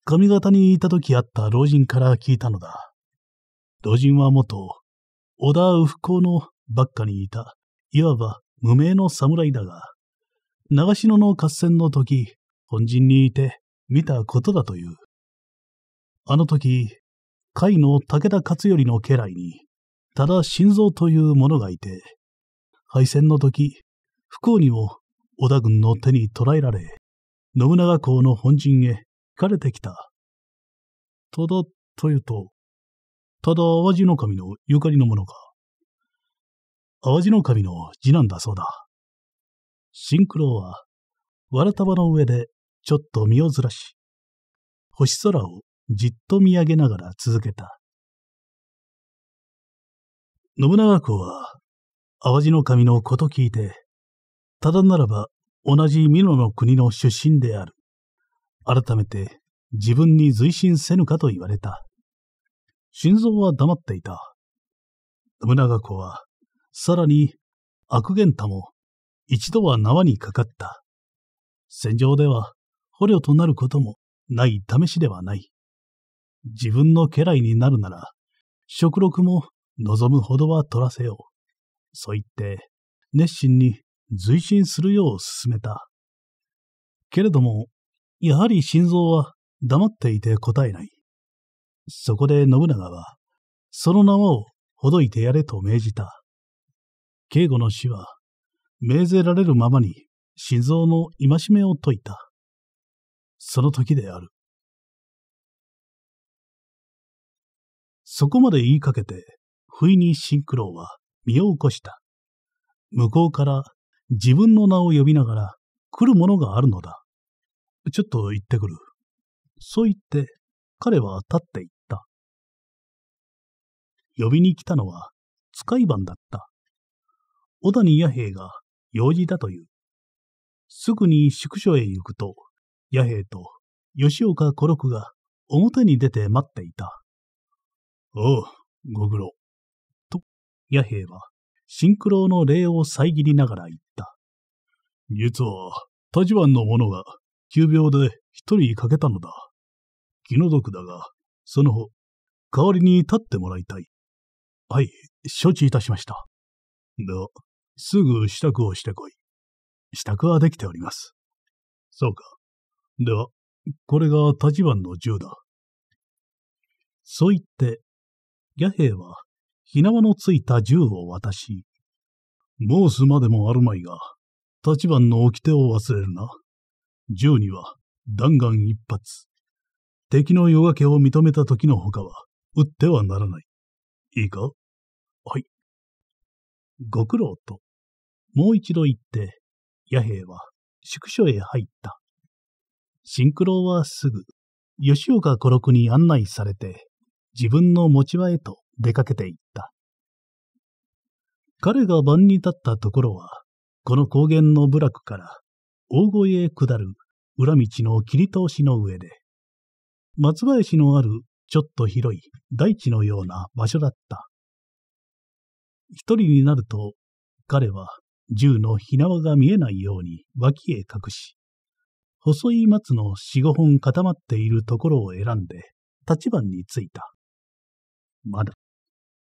上方にいた時あった老人から聞いたのだ。老人は元、小田右不幸のばっかにいたいわば無名の侍だが、長篠の合戦の時、本陣にいて見たことだという。あの時、甲斐の武田勝頼の家来に、ただ心臓という者がいて、敗戦の時、不幸にも織田軍の手に捕らえられ、信長公の本陣へ行かれてきた。ただというと、ただ淡路守のゆかりの者か。淡路の神の次男だそうだ。シンクロは、わら束の上でちょっと身をずらし、星空をじっと見上げながら続けた。信長公は、淡路の神のこと聞いて、ただならば同じ美濃の国の出身である。改めて自分に随身せぬかと言われた。心臓は黙っていた。信長公は、さらに、悪玄太も一度は縄にかかった。戦場では捕虜となることもない試しではない。自分の家来になるなら、食録も望むほどは取らせよう。そう言って、熱心に随心するよう勧めた。けれども、やはり心臓は黙っていて答えない。そこで信長は、その縄をほどいてやれと命じた。警護の死は、命ぜられるままに、心臓の戒めを説いた。その時である。そこまで言いかけて、不意にシンクロは身を起こした。向こうから自分の名を呼びながら来るものがあるのだ。ちょっと行ってくる。そう言って彼は立って行った。呼びに来たのは使い番だった。小谷弥平が用事だという。すぐに宿所へ行くと、弥平と吉岡小六が表に出て待っていた。おう、ご苦労。と、弥平は、シンクロの礼を遮りながら言った。実は、立場の者が急病で一人欠けたのだ。気の毒だが、その後、代わりに立ってもらいたい。はい、承知いたしました。すぐ支度をしてこい。支度はできております。そうか。では、これが立番の銃だ。そう言って、野兵は、火縄のついた銃を渡し、申すまでもあるまいが、立番の掟を忘れるな。銃には弾丸一発。敵の夜明けを認めた時のほかは、撃ってはならない。いいかはい。ご苦労ともう一度行って、弥平は宿所へ入った。シンクロはすぐ、吉岡五六に案内されて、自分の持ち場へと出かけていった。彼が晩に立ったところは、この高原の部落から大越へ下る裏道の切り通しの上で、松林のあるちょっと広い大地のような場所だった。一人になると、彼は銃の火縄が見えないように脇へ隠し、細い松の四五本固まっているところを選んで、立番についた。まだ、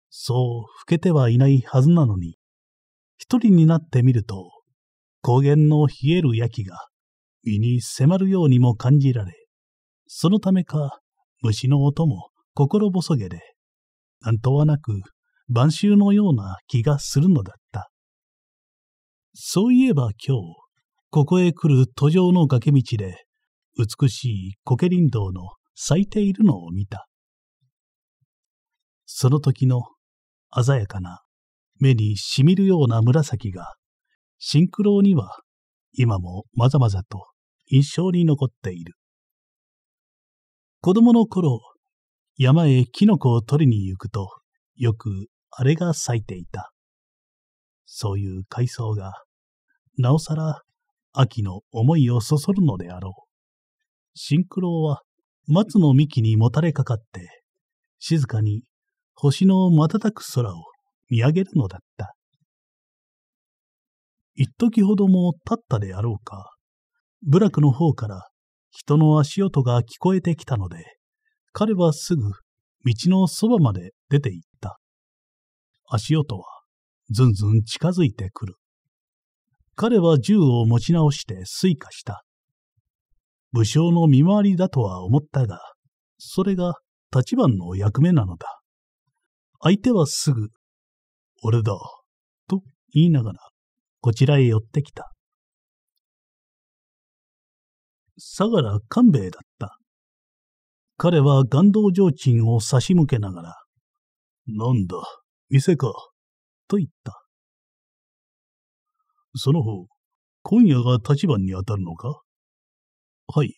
そう老けてはいないはずなのに、一人になってみると、高原の冷える焼きが身に迫るようにも感じられ、そのためか虫の音も心細げで、なんとはなく晩秋のような気がするのだっそういえば今日、ここへ来る途上の崖道で、美しいコケ林道の咲いているのを見た。その時の鮮やかな、目にしみるような紫が、シンクロには今もまざまざと印象に残っている。子供の頃、山へキノコを取りに行くと、よくあれが咲いていた。そういう階層が、なおさら秋の思いをそそるのであろう。シンクロは松の幹にもたれかかって、静かに星の瞬く空を見上げるのだった。一時ほども経ったであろうか、部落の方から人の足音が聞こえてきたので、彼はすぐ道のそばまで出て行った。足音はずんずん近づいてくる。彼は銃を持ち直して追加した。武将の見回りだとは思ったが、それが立番の役目なのだ。相手はすぐ、俺だ、と言いながら、こちらへ寄ってきた。相良官兵衛だった。彼は岩道上鎮を差し向けながら、なんだ、店か。と言った。その方、今夜が立番に当たるのかはい、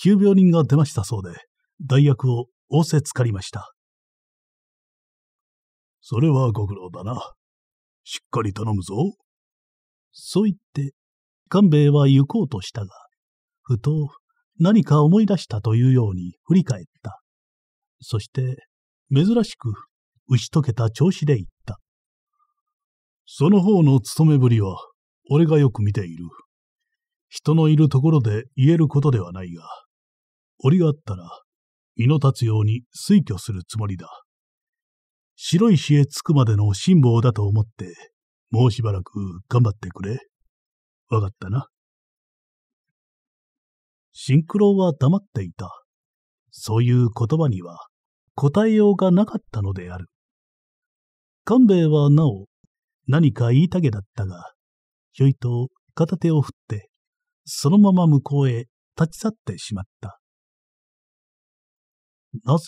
急病人が出ましたそうで、代役を仰せつかりました。それはご苦労だな。しっかり頼むぞ。そう言って、勘兵衛は行こうとしたが、ふと何か思い出したというように振り返った。そして、珍しく打ち解けた調子で言っその方の勤めぶりは、俺がよく見ている。人のいるところで言えることではないが、折があったら、身の立つように推挙するつもりだ。白石へ着くまでの辛抱だと思って、もうしばらく頑張ってくれ。わかったな。シンクロは黙っていた。そういう言葉には答えようがなかったのである。官兵衛はなお何か言いたげだったが、ひょいと片手を振って、そのまま向こうへ立ち去ってしまった。なぜ、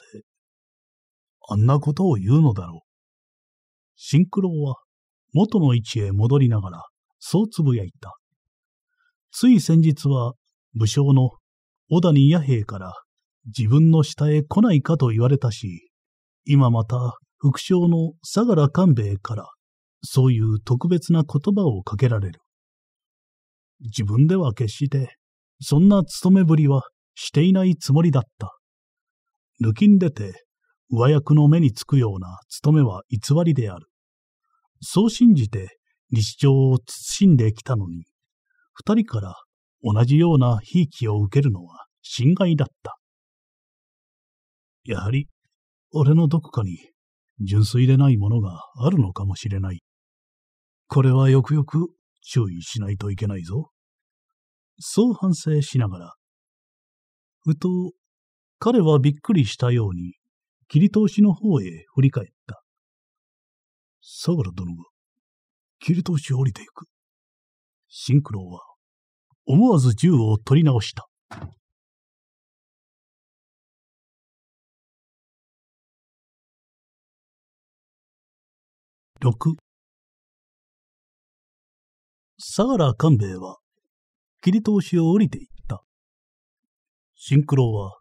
あんなことを言うのだろう。シンクロは元の位置へ戻りながら、そうつぶやいた。つい先日は、武将の小谷弥平から自分の下へ来ないかと言われたし、今また副将の相良官兵衛からそういう特別な言葉をかけられる。自分では決して、そんな勤めぶりはしていないつもりだった。抜きん出て、上役の目につくような勤めは偽りである。そう信じて、日常を慎んできたのに、二人から同じような悲喜を受けるのは心外だった。やはり、俺のどこかに純粋でないものがあるのかもしれない。これはよくよく注意しないといけないぞ。そう反省しながら。ふと、彼はびっくりしたように、切り通しの方へ振り返った。相良殿が、切り通しを降りていく。シンクロは、思わず銃を取り直した。六。相良官兵衛は、切り通しを降りていった。シンクロは、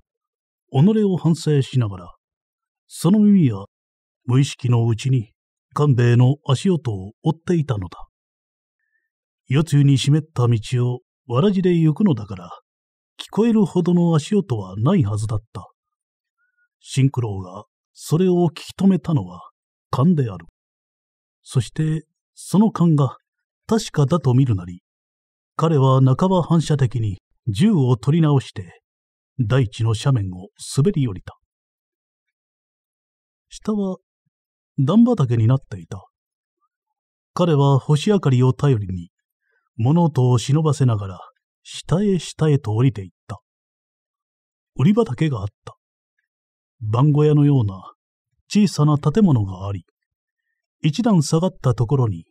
己を反省しながら、その耳や無意識のうちに官兵衛の足音を追っていたのだ。夜露に湿った道をわらじで行くのだから、聞こえるほどの足音はないはずだった。シンクロがそれを聞き止めたのは勘である。そして、その勘が確かだと見るなり、彼は半ば反射的に銃を取り直して、大地の斜面を滑り降りた。下は段畑になっていた。彼は星明かりを頼りに、物音を忍ばせながら、下へ下へと降りていった。売り畑があった。番小屋のような小さな建物があり、一段下がったところに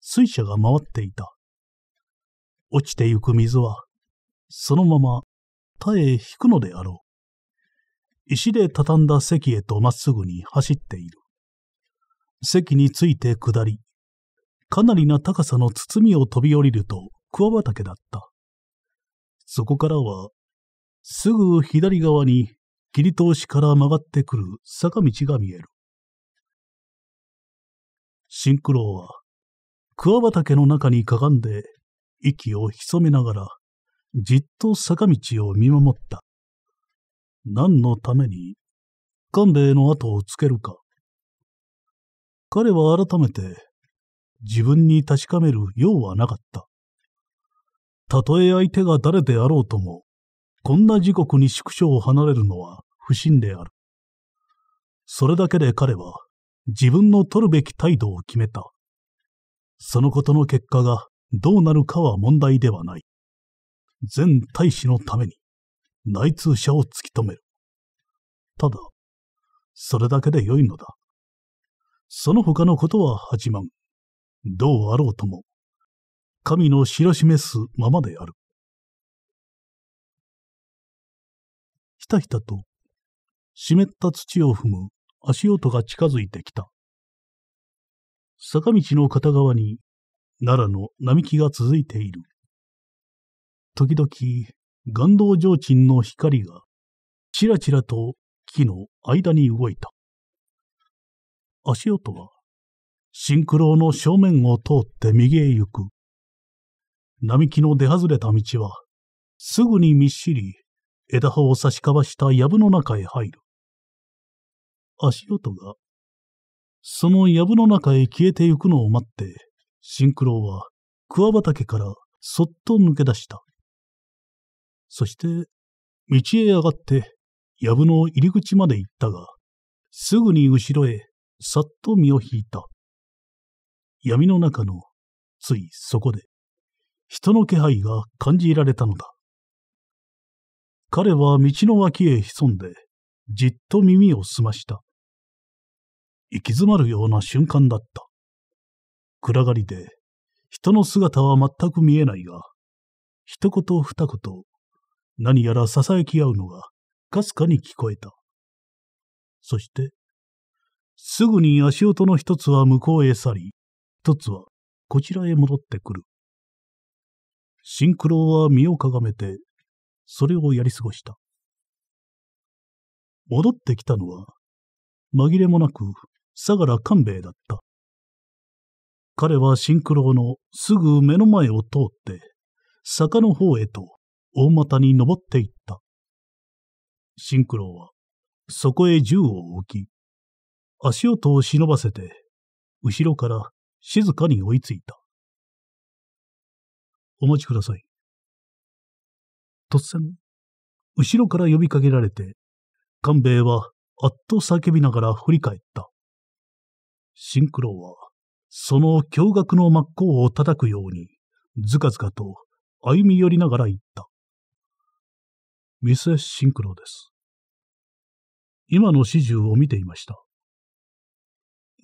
水車が回っていた。落ちてゆく水は、そのまま田え引くのであろう。石で畳んだ席へとまっすぐに走っている。席について下り、かなりな高さの包みを飛び降りると桑畑だった。そこからは、すぐ左側に切り通しから曲がってくる坂道が見える。シンクローは桑畑の中にかがんで、息を潜めながら、じっと坂道を見守った。何のために、勘兵衛の後をつけるか。彼は改めて、自分に確かめる用はなかった。たとえ相手が誰であろうとも、こんな時刻に宿所を離れるのは不審である。それだけで彼は自分の取るべき態度を決めた。そのことの結果がどうなるかは問題ではない。全大使のために内通者を突き止める。ただ、それだけで良いのだ。その他のことは始まん。どうあろうとも、神の知らしめすままである。ひたひたと、湿った土を踏む足音が近づいてきた。坂道の片側に奈良の並木が続いている。時々、岩道上鎮の光が、ちらちらと木の間に動いた。足音は、シンクロの正面を通って右へ行く。並木の出外れた道は、すぐにみっしり枝葉を差し交わした藪の中へ入る。足音がその藪の中へ消えてゆくのを待って、シンクロは桑畑からそっと抜け出した。そして、道へ上がって、藪の入り口まで行ったが、すぐに後ろへ、さっと身を引いた。闇の中の、ついそこで、人の気配が感じられたのだ。彼は道の脇へ潜んで、じっと耳を澄ました。行き詰まるような瞬間だった。暗がりで、人の姿は全く見えないが、一言二言、何やら囁き合うのが、かすかに聞こえた。そして、すぐに足音の一つは向こうへ去り、一つはこちらへ戻ってくる。シンクロは身をかがめて、それをやり過ごした。戻ってきたのは、紛れもなく相良官兵衛だった。彼はンクロのすぐ目の前を通って、坂の方へと大股に登っていった。シンクロは、そこへ銃を置き、足音を忍ばせて、後ろから静かに追いついた。お待ちください。突然、後ろから呼びかけられて、官兵衛はあっと叫びながら振り返った。シンクロは、その驚愕の真っ向を叩くように、ずかずかと歩み寄りながら言った。ミセ・シンクロです。今の始終を見ていました。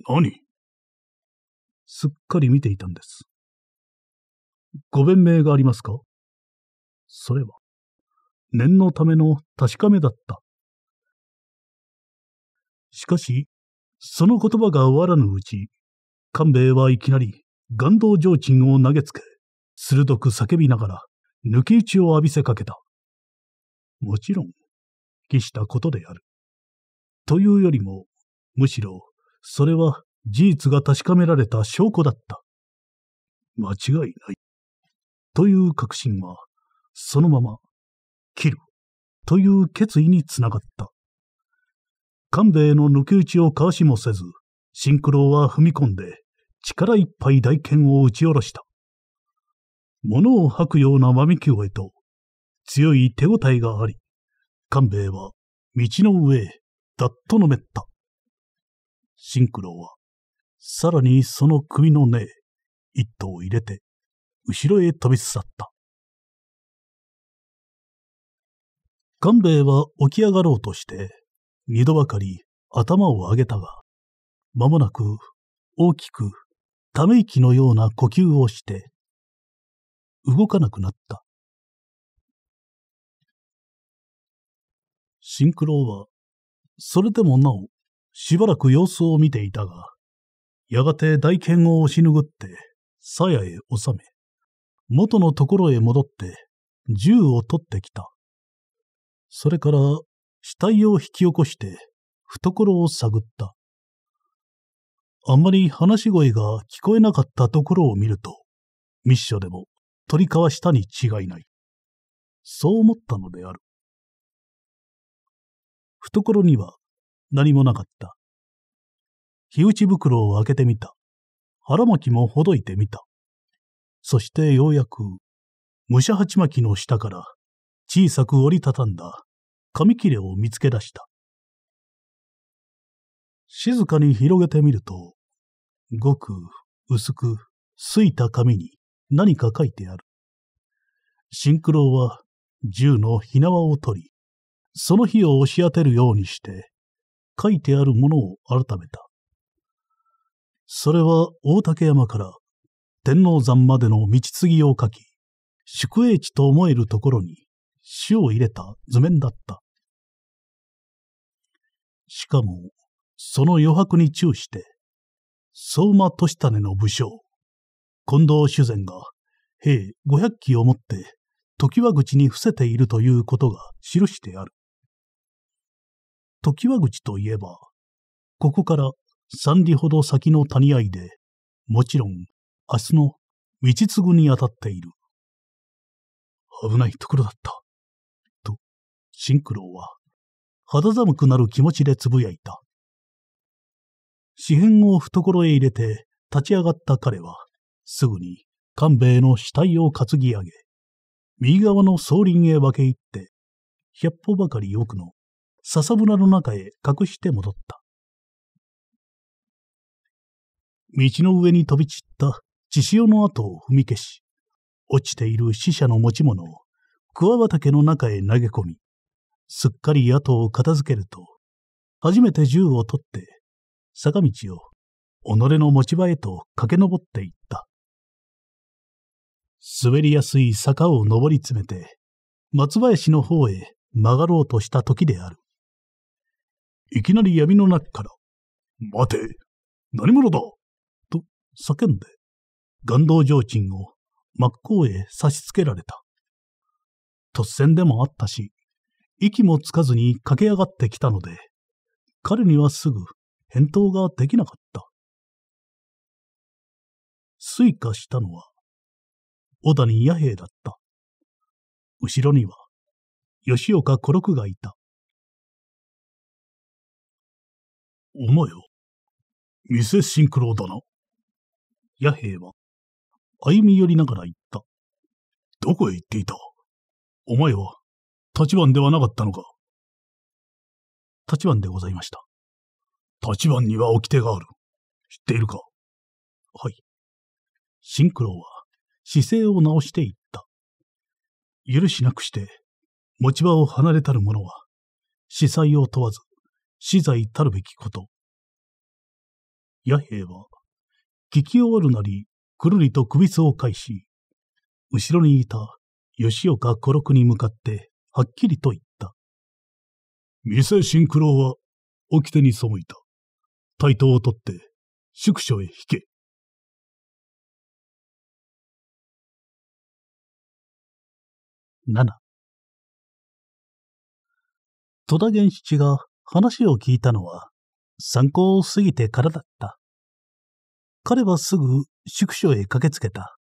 何すっかり見ていたんです。ご弁明がありますかそれは、念のための確かめだった。しかし、その言葉が終わらぬうち、官兵衛はいきなり、岩道上灯を投げつけ、鋭く叫びながら、抜き打ちを浴びせかけた。もちろん、期したことである。というよりも、むしろ、それは事実が確かめられた証拠だった。間違いない。という確信は、そのまま、切る、という決意につながった。官兵衛の抜き打ちをかわしもせず、シンクロは踏み込んで、力いっぱい大剣を打ち下ろした。物を吐くようなまみき声と、強い手応えがあり、官兵衛は道の上へ、だっとのめった。シンクロは、さらにその首の根へ、一頭を入れて、後ろへ飛び去った。官兵衛は起き上がろうとして、二度ばかり頭を上げたが、まもなく大きくため息のような呼吸をして、動かなくなった。シンクロは、それでもなお、しばらく様子を見ていたが、やがて大剣を押し拭って、鞘へ収め、元のところへ戻って、銃を取ってきた。それから死体を引き起こして、懐を探った。あんまり話し声が聞こえなかったところを見ると、密書でも取り交わしたに違いない。そう思ったのである。懐には何もなかった。火打ち袋を開けてみた。腹巻きもほどいてみた。そしてようやく、武者鉢巻きの下から小さく折りたたんだ紙切れを見つけ出した。静かに広げてみると、ごく薄く、すいた紙に何か書いてある。シンクロは銃の火縄を取り、その火を押し当てるようにして、書いてあるものを改めた。それは大竹山から天王山までの道継ぎを書き、宿営地と思えるところに死を入れた図面だった。しかも、その余白に注意して、相馬利種の武将、近藤修善が兵500機を持って常盤口に伏せているということが記してある。常盤口といえば、ここから三里ほど先の谷合で、もちろん明日の道継ぐに当たっている。危ないところだった。と、シンクロは肌寒くなる気持ちでつぶやいた。紙片を懐へ入れて立ち上がった彼は、すぐに官兵衛の死体を担ぎ上げ、右側の総林へ分け入って、百歩ばかり奥の笹村の中へ隠して戻った。道の上に飛び散った血潮の跡を踏み消し、落ちている死者の持ち物を桑畑の中へ投げ込み、すっかり後を片付けると、初めて銃を取って、坂道を己の持ち場へと駆け上っていった。滑りやすい坂を上り詰めて、松林の方へ曲がろうとした時である。いきなり闇の中から、待て何者だと叫んで、岩道上鎮を真っ向へ差しつけられた。突然でもあったし、息もつかずに駆け上がってきたので、彼にはすぐ返答ができなかった。イカしたのは、小谷弥平だった。後ろには、吉岡小六がいた。お前よ、セシンクロだな。弥平は、歩み寄りながら言った。どこへ行っていたお前は、立番ではなかったのか立番でございました。立番には掟がある。知っているかはい。シンクローは姿勢を直していった。許しなくして、持ち場を離れたる者は、司祭を問わず、死罪たるべきこと。弥平は、聞き終わるなり、くるりと首を返し、後ろにいた吉岡五六に向かってはっきりと言った。店ンク郎は、掟に背いた。対等を取って、宿所へ引け。7戸田源七が話を聞いたのは参考を過ぎてからだった。彼はすぐ宿所へ駆けつけた。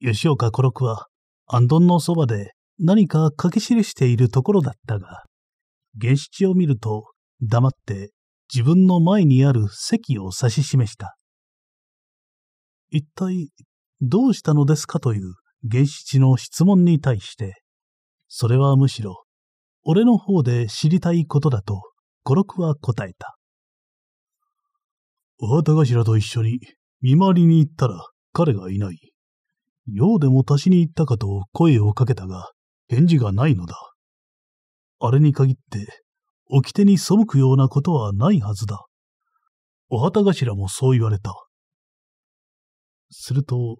吉岡五六は安頓のそばで何か書き記しているところだったが、原七を見ると黙って自分の前にある席を指し示した。一体どうしたのですかという原七の質問に対して、それはむしろ、俺の方で知りたいことだと、五六は答えた。大田頭と一緒に見回りに行ったら彼がいない。用でも足しに行ったかと声をかけたが、返事がないのだ。あれに限って、掟に背くようなことはないはずだ。お旗頭もそう言われた。すると、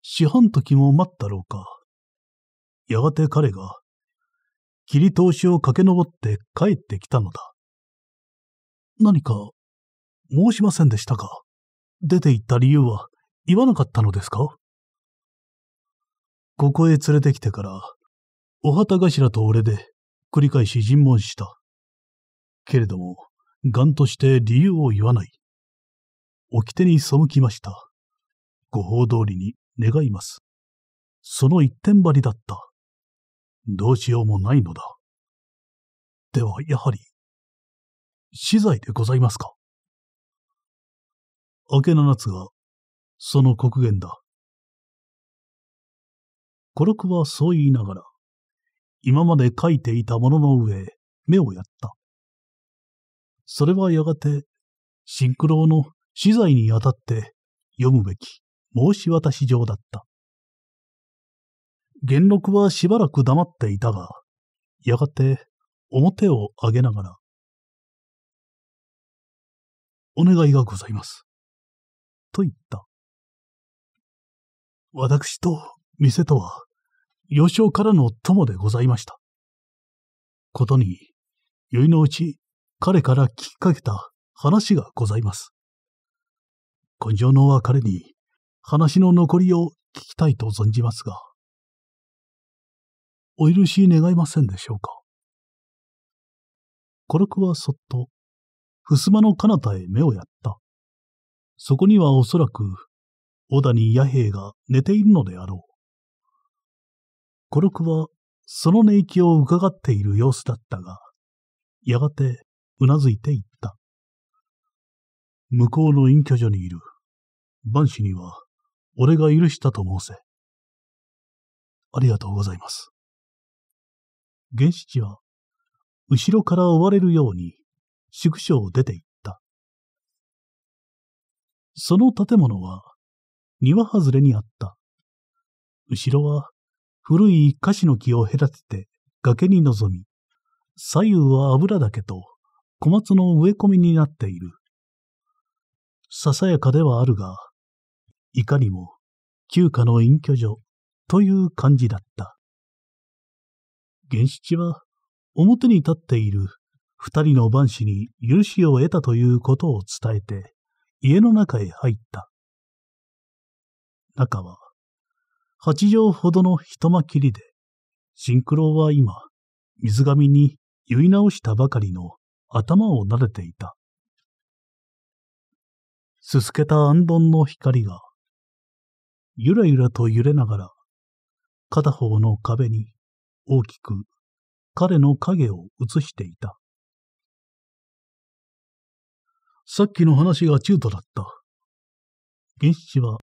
四半時も待ったろうか。やがて彼が、切り通しを駆け上って帰ってきたのだ。何か、申しませんでしたか出て行った理由は言わなかったのですかここへ連れてきてから、お旗頭と俺で繰り返し尋問した。けれども、頑として理由を言わない。掟に背きました。ご法通りに願います。その一点張りだった。どうしようもないのだ。ではやはり、死罪でございますか明け七つが、その刻限だ。孤ロはそう言いながら、今まで書いていたものの上、目をやった。それはやがて、シンクロの資材にあたって読むべき申し渡し状だった。元禄はしばらく黙っていたが、やがて表を上げながら、お願いがございます。と言った。私と店とは幼少からの友でございました。ことに、結のうち彼から聞きかけた話がございます。根性のは彼に話の残りを聞きたいと存じますが、お許し願いませんでしょうか。コルクはそっと、襖の彼方へ目をやった。そこにはおそらく、小谷弥平が寝ているのであろう。孤独はその寝息を伺っている様子だったが、やがてうなずいていった。向こうの隠居所にいる。万氏には、俺が許したと申せ。ありがとうございます。原七は、後ろから追われるように、宿所を出て行った。その建物は、庭外れにあった。後ろは、古い箇子の木を隔てて崖に臨み、左右は油岳と小松の植え込みになっている。ささやかではあるが、いかにも旧家の隠居所という感じだった。原七は表に立っている二人の番士に許しを得たということを伝えて家の中へ入った。中は八畳ほどの一間切りで、シンクロは今、水上に言い直したばかりの頭を撫でていた。すすけた暗闘の光が、ゆらゆらと揺れながら、片方の壁に大きく彼の影を映していた。さっきの話が中途だった。原始は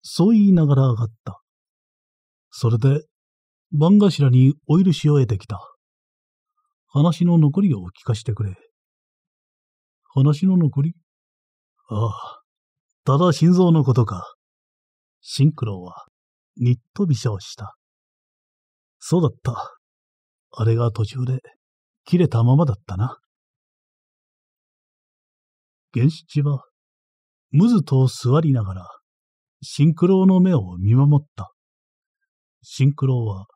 そう言いながら上がった。それで、番頭にお許しを得てきた。話の残りを聞かせてくれ。話の残りああ、ただ心臓のことか。シンクロは、にっとびしをした。そうだった。あれが途中で、切れたままだったな。源七は、むずと座りながら、シンクロの目を見守った。シンクロは、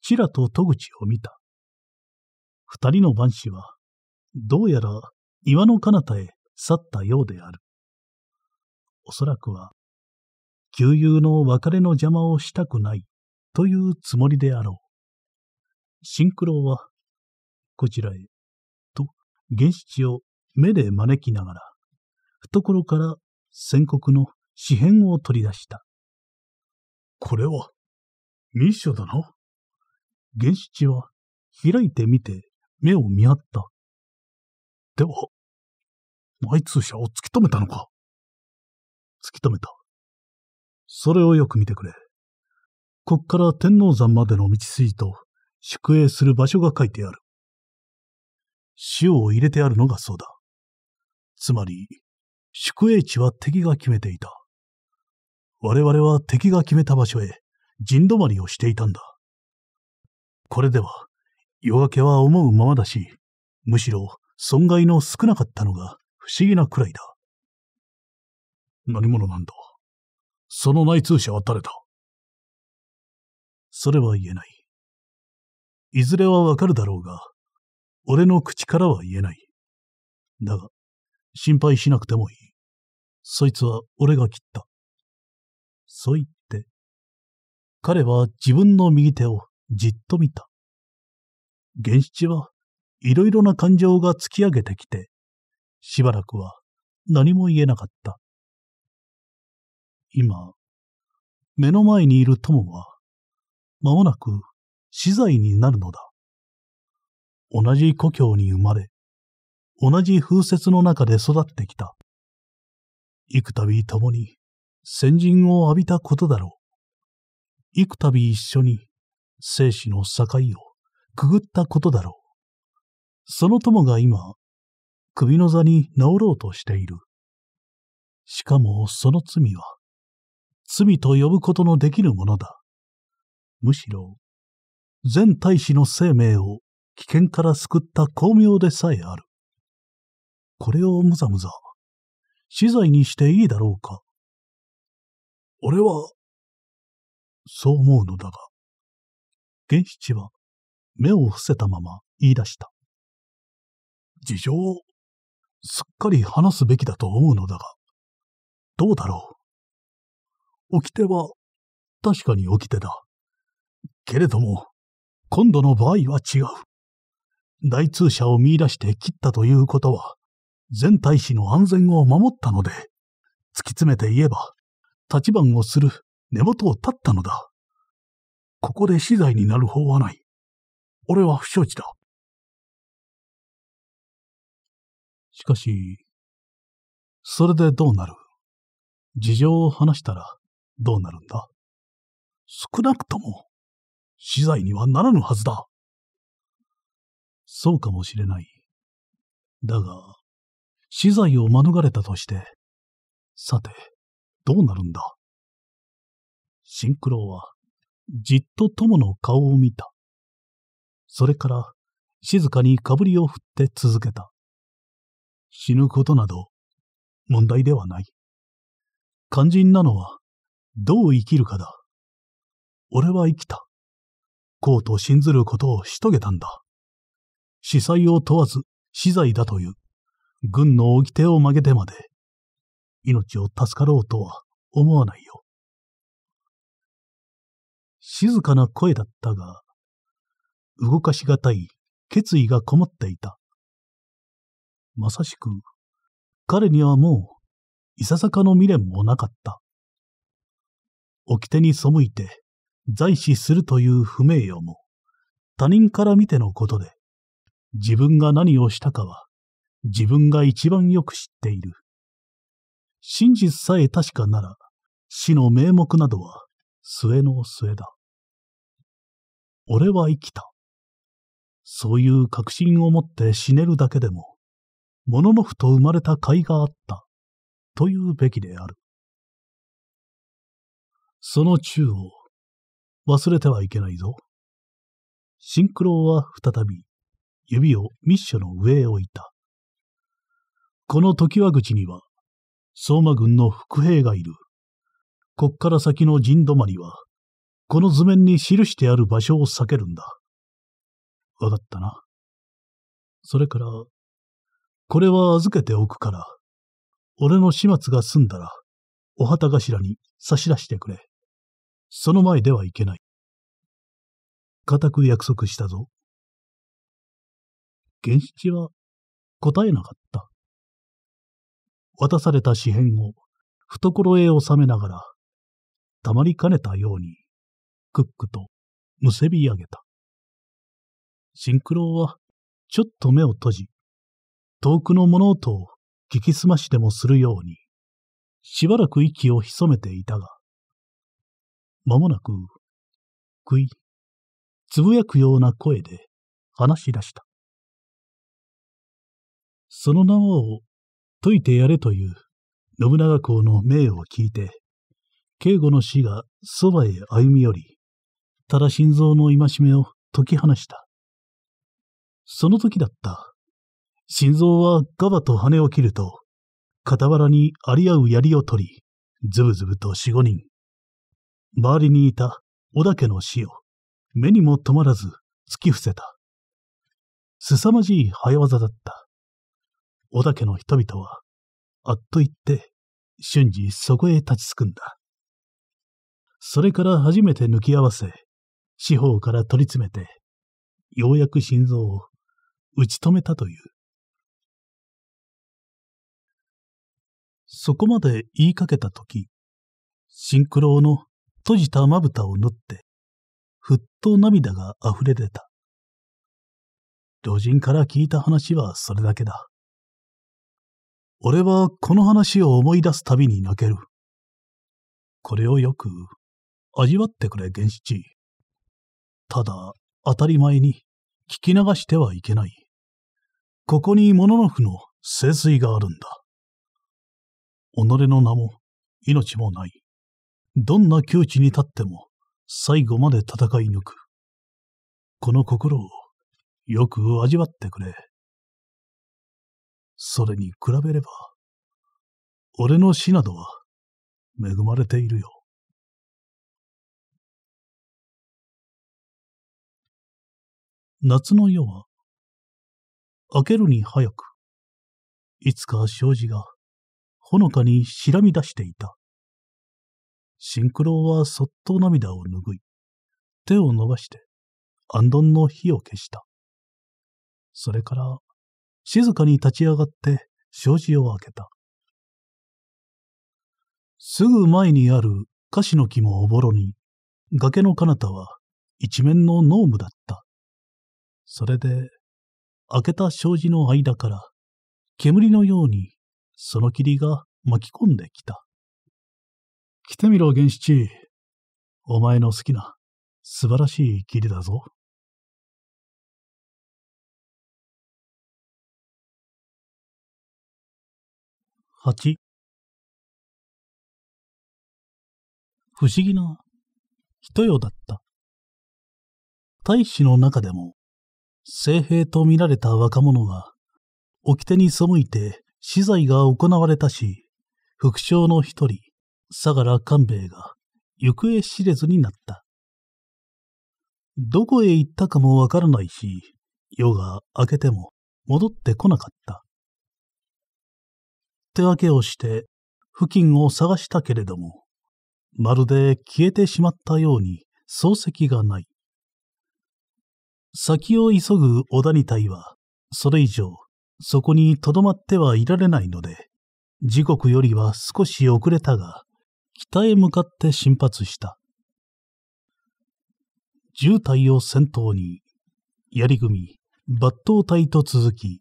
ちらと戸口を見た。二人の番士は、どうやら岩の彼方へ去ったようである。おそらくは、旧友の別れの邪魔をしたくないというつもりであろう。シンクロは、こちらへ、と、原地を目で招きながら、懐から宣告の紙片を取り出した。これは、ミッショだな。原七は開いてみて目を見合った。では、内通者を突き止めたのか突き止めた。それをよく見てくれ。こっから天王山までの道筋と宿営する場所が書いてある。塩を入れてあるのがそうだ。つまり、宿営地は敵が決めていた。我々は敵が決めた場所へ陣止まりをしていたんだ。これでは、夜明けは思うままだし、むしろ損害の少なかったのが不思議なくらいだ。何者なんだその内通者は誰だそれは言えない。いずれはわかるだろうが、俺の口からは言えない。だが、心配しなくてもいい。そいつは俺が切った。そい彼は自分の右手をじっと見た。現七はいろいろな感情が突き上げてきて、しばらくは何も言えなかった。今、目の前にいる友は、まもなく死罪になるのだ。同じ故郷に生まれ、同じ風雪の中で育ってきた。幾度共に先陣を浴びたことだろう。幾度一緒に生死の境をくぐったことだろう。その友が今、首の座に治ろうとしている。しかもその罪は、罪と呼ぶことのできるものだ。むしろ、全大使の生命を危険から救った巧妙でさえある。これをむざむざ、死罪にしていいだろうか。俺は、そう思うのだが、源七は目を伏せたまま言い出した。事情をすっかり話すべきだと思うのだが、どうだろう。掟は確かに起きてだ。けれども、今度の場合は違う。内通者を見出して切ったということは、全大使の安全を守ったので、突き詰めて言えば、立番をする根元を絶ったのだ。ここで死罪になる法はない。俺は不承知だ。しかし、それでどうなる事情を話したらどうなるんだ少なくとも、死罪にはならぬはずだ。そうかもしれない。だが、死罪を免れたとして、さて、どうなるんだシンクロは、じっと友の顔を見た。それから、静かにかぶりを振って続けた。死ぬことなど、問題ではない。肝心なのは、どう生きるかだ。俺は生きた。こうと信ずることをし遂げたんだ。司祭を問わず死罪だという、軍の掟を曲げてまで、命を助かろうとは思わないよ。静かな声だったが、動かしがたい決意がこもっていた。まさしく、彼にはもう、いささかの未練もなかった。掟に背いて、在死するという不名誉も、他人から見てのことで、自分が何をしたかは、自分が一番よく知っている。真実さえ確かなら、死の名目などは、末の末だ。俺は生きた。そういう確信を持って死ねるだけでも、もののふと生まれた甲斐があった、というべきである。その宙を忘れてはいけないぞ。シンクロは再び指をミッションの上へ置いた。この時は口には相馬軍の副兵がいる。こっから先の陣止まりはこの図面に記してある場所を避けるんだ。わかったな。それから、これは預けておくから、俺の始末が済んだら、お旗頭に差し出してくれ。その前ではいけない。固く約束したぞ。源七は答えなかった。渡された紙片を懐へ収めながら、たまりかねたようにクックとむせび上げた。シンクロはちょっと目を閉じ、遠くの物音を聞き澄ましでもするように、しばらく息を潜めていたが、まもなく、食い、つぶやくような声で話し出した。その縄を解いてやれという信長公の命を聞いて、敬語の死がそばへ歩み寄り、ただ心臓の戒めを解き放した。その時だった。心臓はガバと羽を切ると、傍らにあり合う槍を取り、ズブズブと四五人。周りにいた小田家の死を、目にも留まらず突き伏せた。凄まじい早業だった。小田家の人々は、あっと言って、瞬時そこへ立ちすくんだ。それから初めて抜き合わせ、四方から取り詰めて、ようやく心臓を打ち止めたという。そこまで言いかけたとき、シンクロの閉じたまぶたを縫って、ふっと涙が溢れ出た。老人から聞いた話はそれだけだ。俺はこの話を思い出すたびに泣ける。これをよく味わってくれ、源七。ただ、当たり前に聞き流してはいけない。ここにモノノフの聖水があるんだ。己の名も命もない。どんな窮地に立っても最後まで戦い抜く。この心をよく味わってくれ。それに比べれば、俺の死などは恵まれているよ。夏の夜は、明けるに早く、いつか障子が、ほのかにしらみ出していた。シンクロはそっと涙を拭い、手を伸ばして、安どんの火を消した。それから、静かに立ち上がって障子を開けた。すぐ前にある樫の木もおぼろに、崖の彼方は一面の濃霧だった。それで、開けた障子の間から、煙のように、その霧が巻き込んできた。来てみろ、原七。お前の好きな、素晴らしい霧だぞ。八。不思議な、人よだった。大使の中でも、聖兵と見られた若者が、掟に背いて死罪が行われたし、副将の一人、相良官兵衛が、行方知れずになった。どこへ行ったかもわからないし、夜が明けても戻ってこなかった。手分けをして付近を探したけれども、まるで消えてしまったように漱石がない。先を急ぐ小谷隊は、それ以上、そこに留まってはいられないので、時刻よりは少し遅れたが、北へ向かって進発した。渋滞を先頭に、槍組、抜刀隊と続き、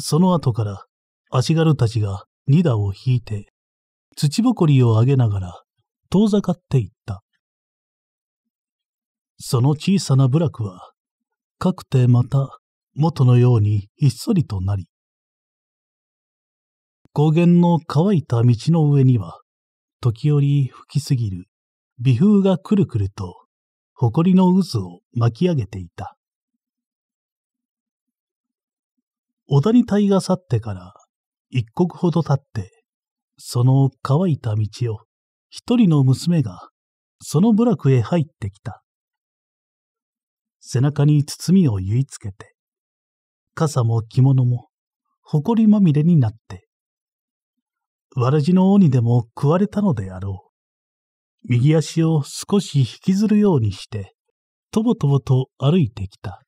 その後から足軽たちが二打を引いて、土ぼこりを上げながら遠ざかっていった。その小さな部落は、かくてまた元のようにひっそりとなり、高原の乾いた道の上には、時折吹きすぎる微風がくるくると、埃の渦を巻き上げていた。小谷隊が去ってから一刻ほど経って、その乾いた道を一人の娘がその部落へ入ってきた。背中に包みを結いつけて、傘も着物も、埃まみれになって、わらじの鬼にでも食われたのであろう。右足を少し引きずるようにして、とぼとぼと歩いてきた。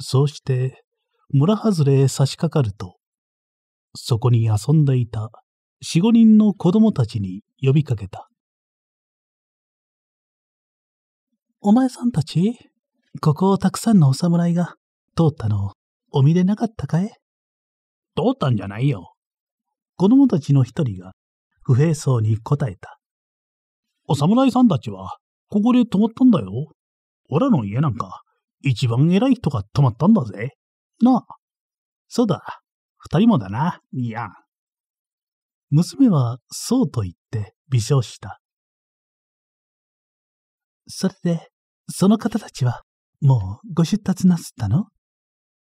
そうして、村外れへ差し掛かると、そこに遊んでいた四五人の子供たちに呼びかけた。お前さんたちここをたくさんのお侍が通ったのをお見でなかったかい通ったんじゃないよ。子供たちの一人が不平層に答えた。お侍さんたちはここで泊まったんだよ。おらの家なんか一番偉い人が泊まったんだぜ。なあ。そうだ。二人もだな、いや。娘はそうと言って微笑した。それで、その方たちはもうご出立なすったの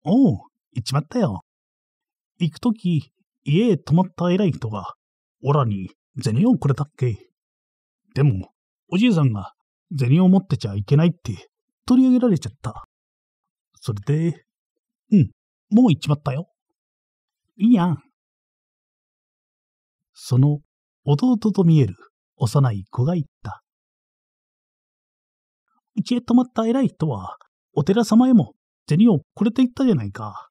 おう、行っちまったよ。行くとき、家へ泊まった偉い人が、オラに銭をくれたっけ。でも、おじいさんが銭を持ってちゃいけないって取り上げられちゃった。それで、うん、もう行っちまったよ。いいやん。その弟と見える幼い子が言った。うちへ泊まった偉い人は、お寺様へも銭をくれていったじゃないか。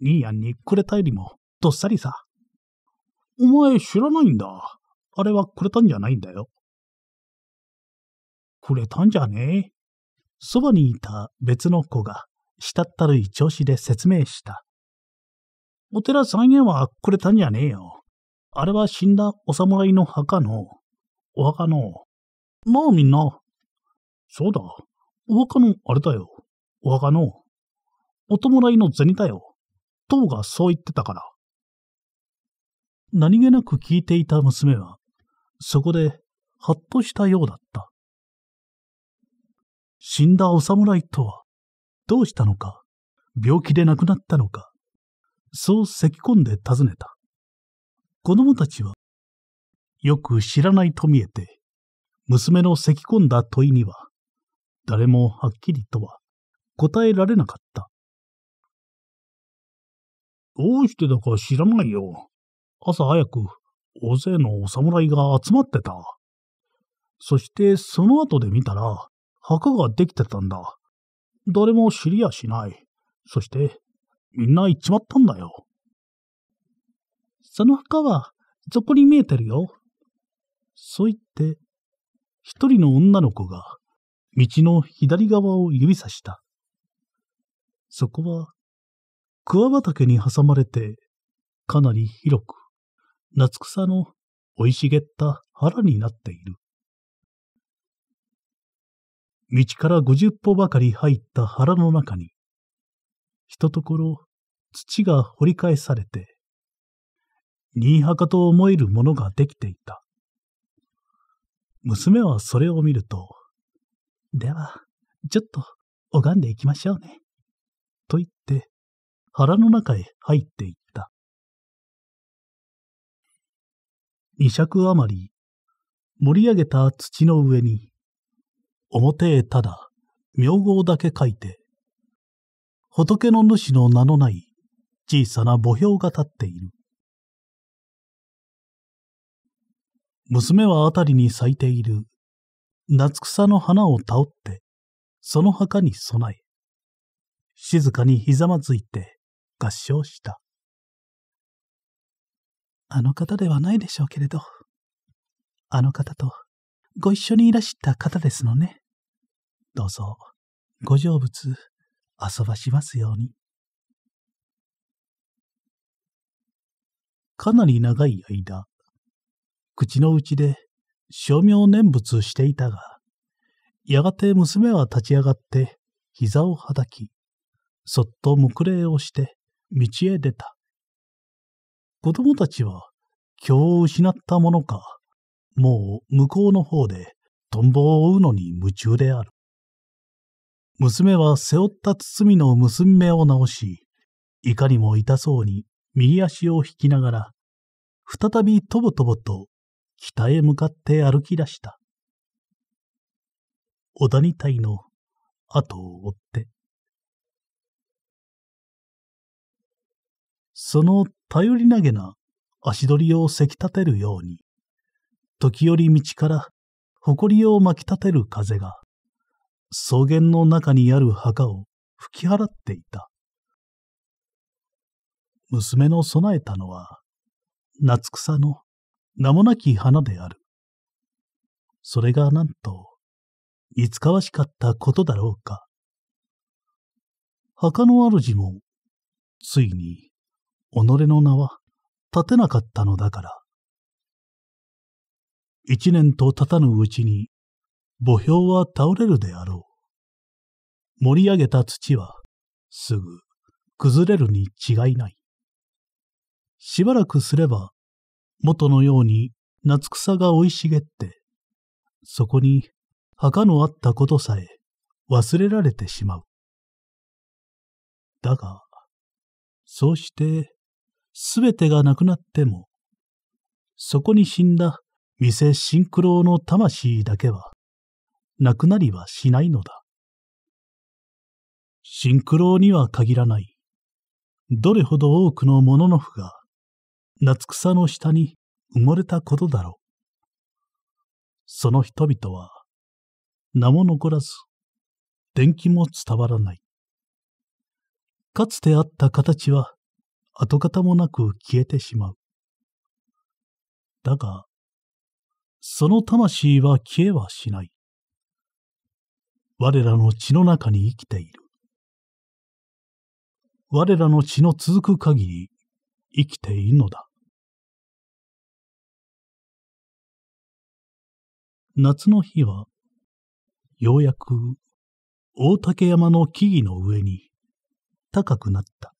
兄やんにくれたよりも、どっさりさ。お前知らないんだ。あれはくれたんじゃないんだよ。くれたんじゃねえ。そばにいた別の子が、したったるい調子で説明した。お寺三円はくれたんじゃねえよ。あれは死んだお侍の墓の、お墓の、まあみんな。そうだ、お墓のあれだよ。お墓のお弔いの銭だよ。とうがそう言ってたから。何気なく聞いていた娘は、そこで、はっとしたようだった。死んだお侍とは、どうしたのか、病気で亡くなったのか、そう咳き込んで尋ねた。子供たちは、よく知らないと見えて、娘の咳き込んだ問いには、誰もはっきりとは答えられなかった。どうしてだか知らないよ。朝早く、大勢のお侍が集まってた。そしてその後で見たら、墓ができてたんだ。誰も知りやしない。そして、みんな行っちまったんだよ。その墓は、そこに見えてるよ。そう言って、一人の女の子が、道の左側を指さした。そこは、桑畑に挟まれて、かなり広く、夏草の生い茂った腹になっている。道から五十歩ばかり入った腹の中に、ひとところ土が掘り返されて、新墓と思えるものができていた。娘はそれを見ると、では、ちょっと拝んでいきましょうね。と言って、腹の中へ入っていった。二尺余り、盛り上げた土の上に、表へただ、名号だけ書いて、仏の主の名のない小さな墓標が立っている。娘はあたりに咲いている夏草の花を倒って、その墓に備え、静かにひざまずいて合唱した。あの方ではないでしょうけれど、あの方とご一緒にいらした方ですのね。どうぞ、ご成仏、遊ばしますように。かなり長い間、口の内で照名念仏していたが、やがて娘は立ち上がって膝をはたき、そっと黙礼をして道へ出た。子供たちは今日失ったものか、もう向こうの方でトンボを追うのに夢中である。娘は背負った包みの結び目を直し、いかにも痛そうに右足を引きながら、再びとぼとぼと北へ向かって歩き出した。小谷隊の後を追って。その頼りなげな足取りをせき立てるように、時折道から埃を巻き立てる風が、草原の中にある墓を吹き払っていた。娘の備えたのは、夏草の名もなき花である。それがなんと、いつかわしかったことだろうか。墓の主も、ついに、己の名は立てなかったのだから。一年と経たぬうちに、墓標は倒れるであろう。盛り上げた土は、すぐ、崩れるに違いない。しばらくすれば、元のように夏草が生い茂って、そこに墓のあったことさえ忘れられてしまう。だが、そうしてすべてがなくなっても、そこに死んだ店シンクロの魂だけは、なくなりはしないのだ。シンクロには限らない。どれほど多くのもののふが、夏草の下に埋もれたことだろう。その人々は、名も残らず、伝記も伝わらない。かつてあった形は、跡形もなく消えてしまう。だが、その魂は消えはしない。我らの血の中に生きている。我らの血の続く限り生きているのだ。夏の日は、ようやく大竹山の木々の上に高くなった。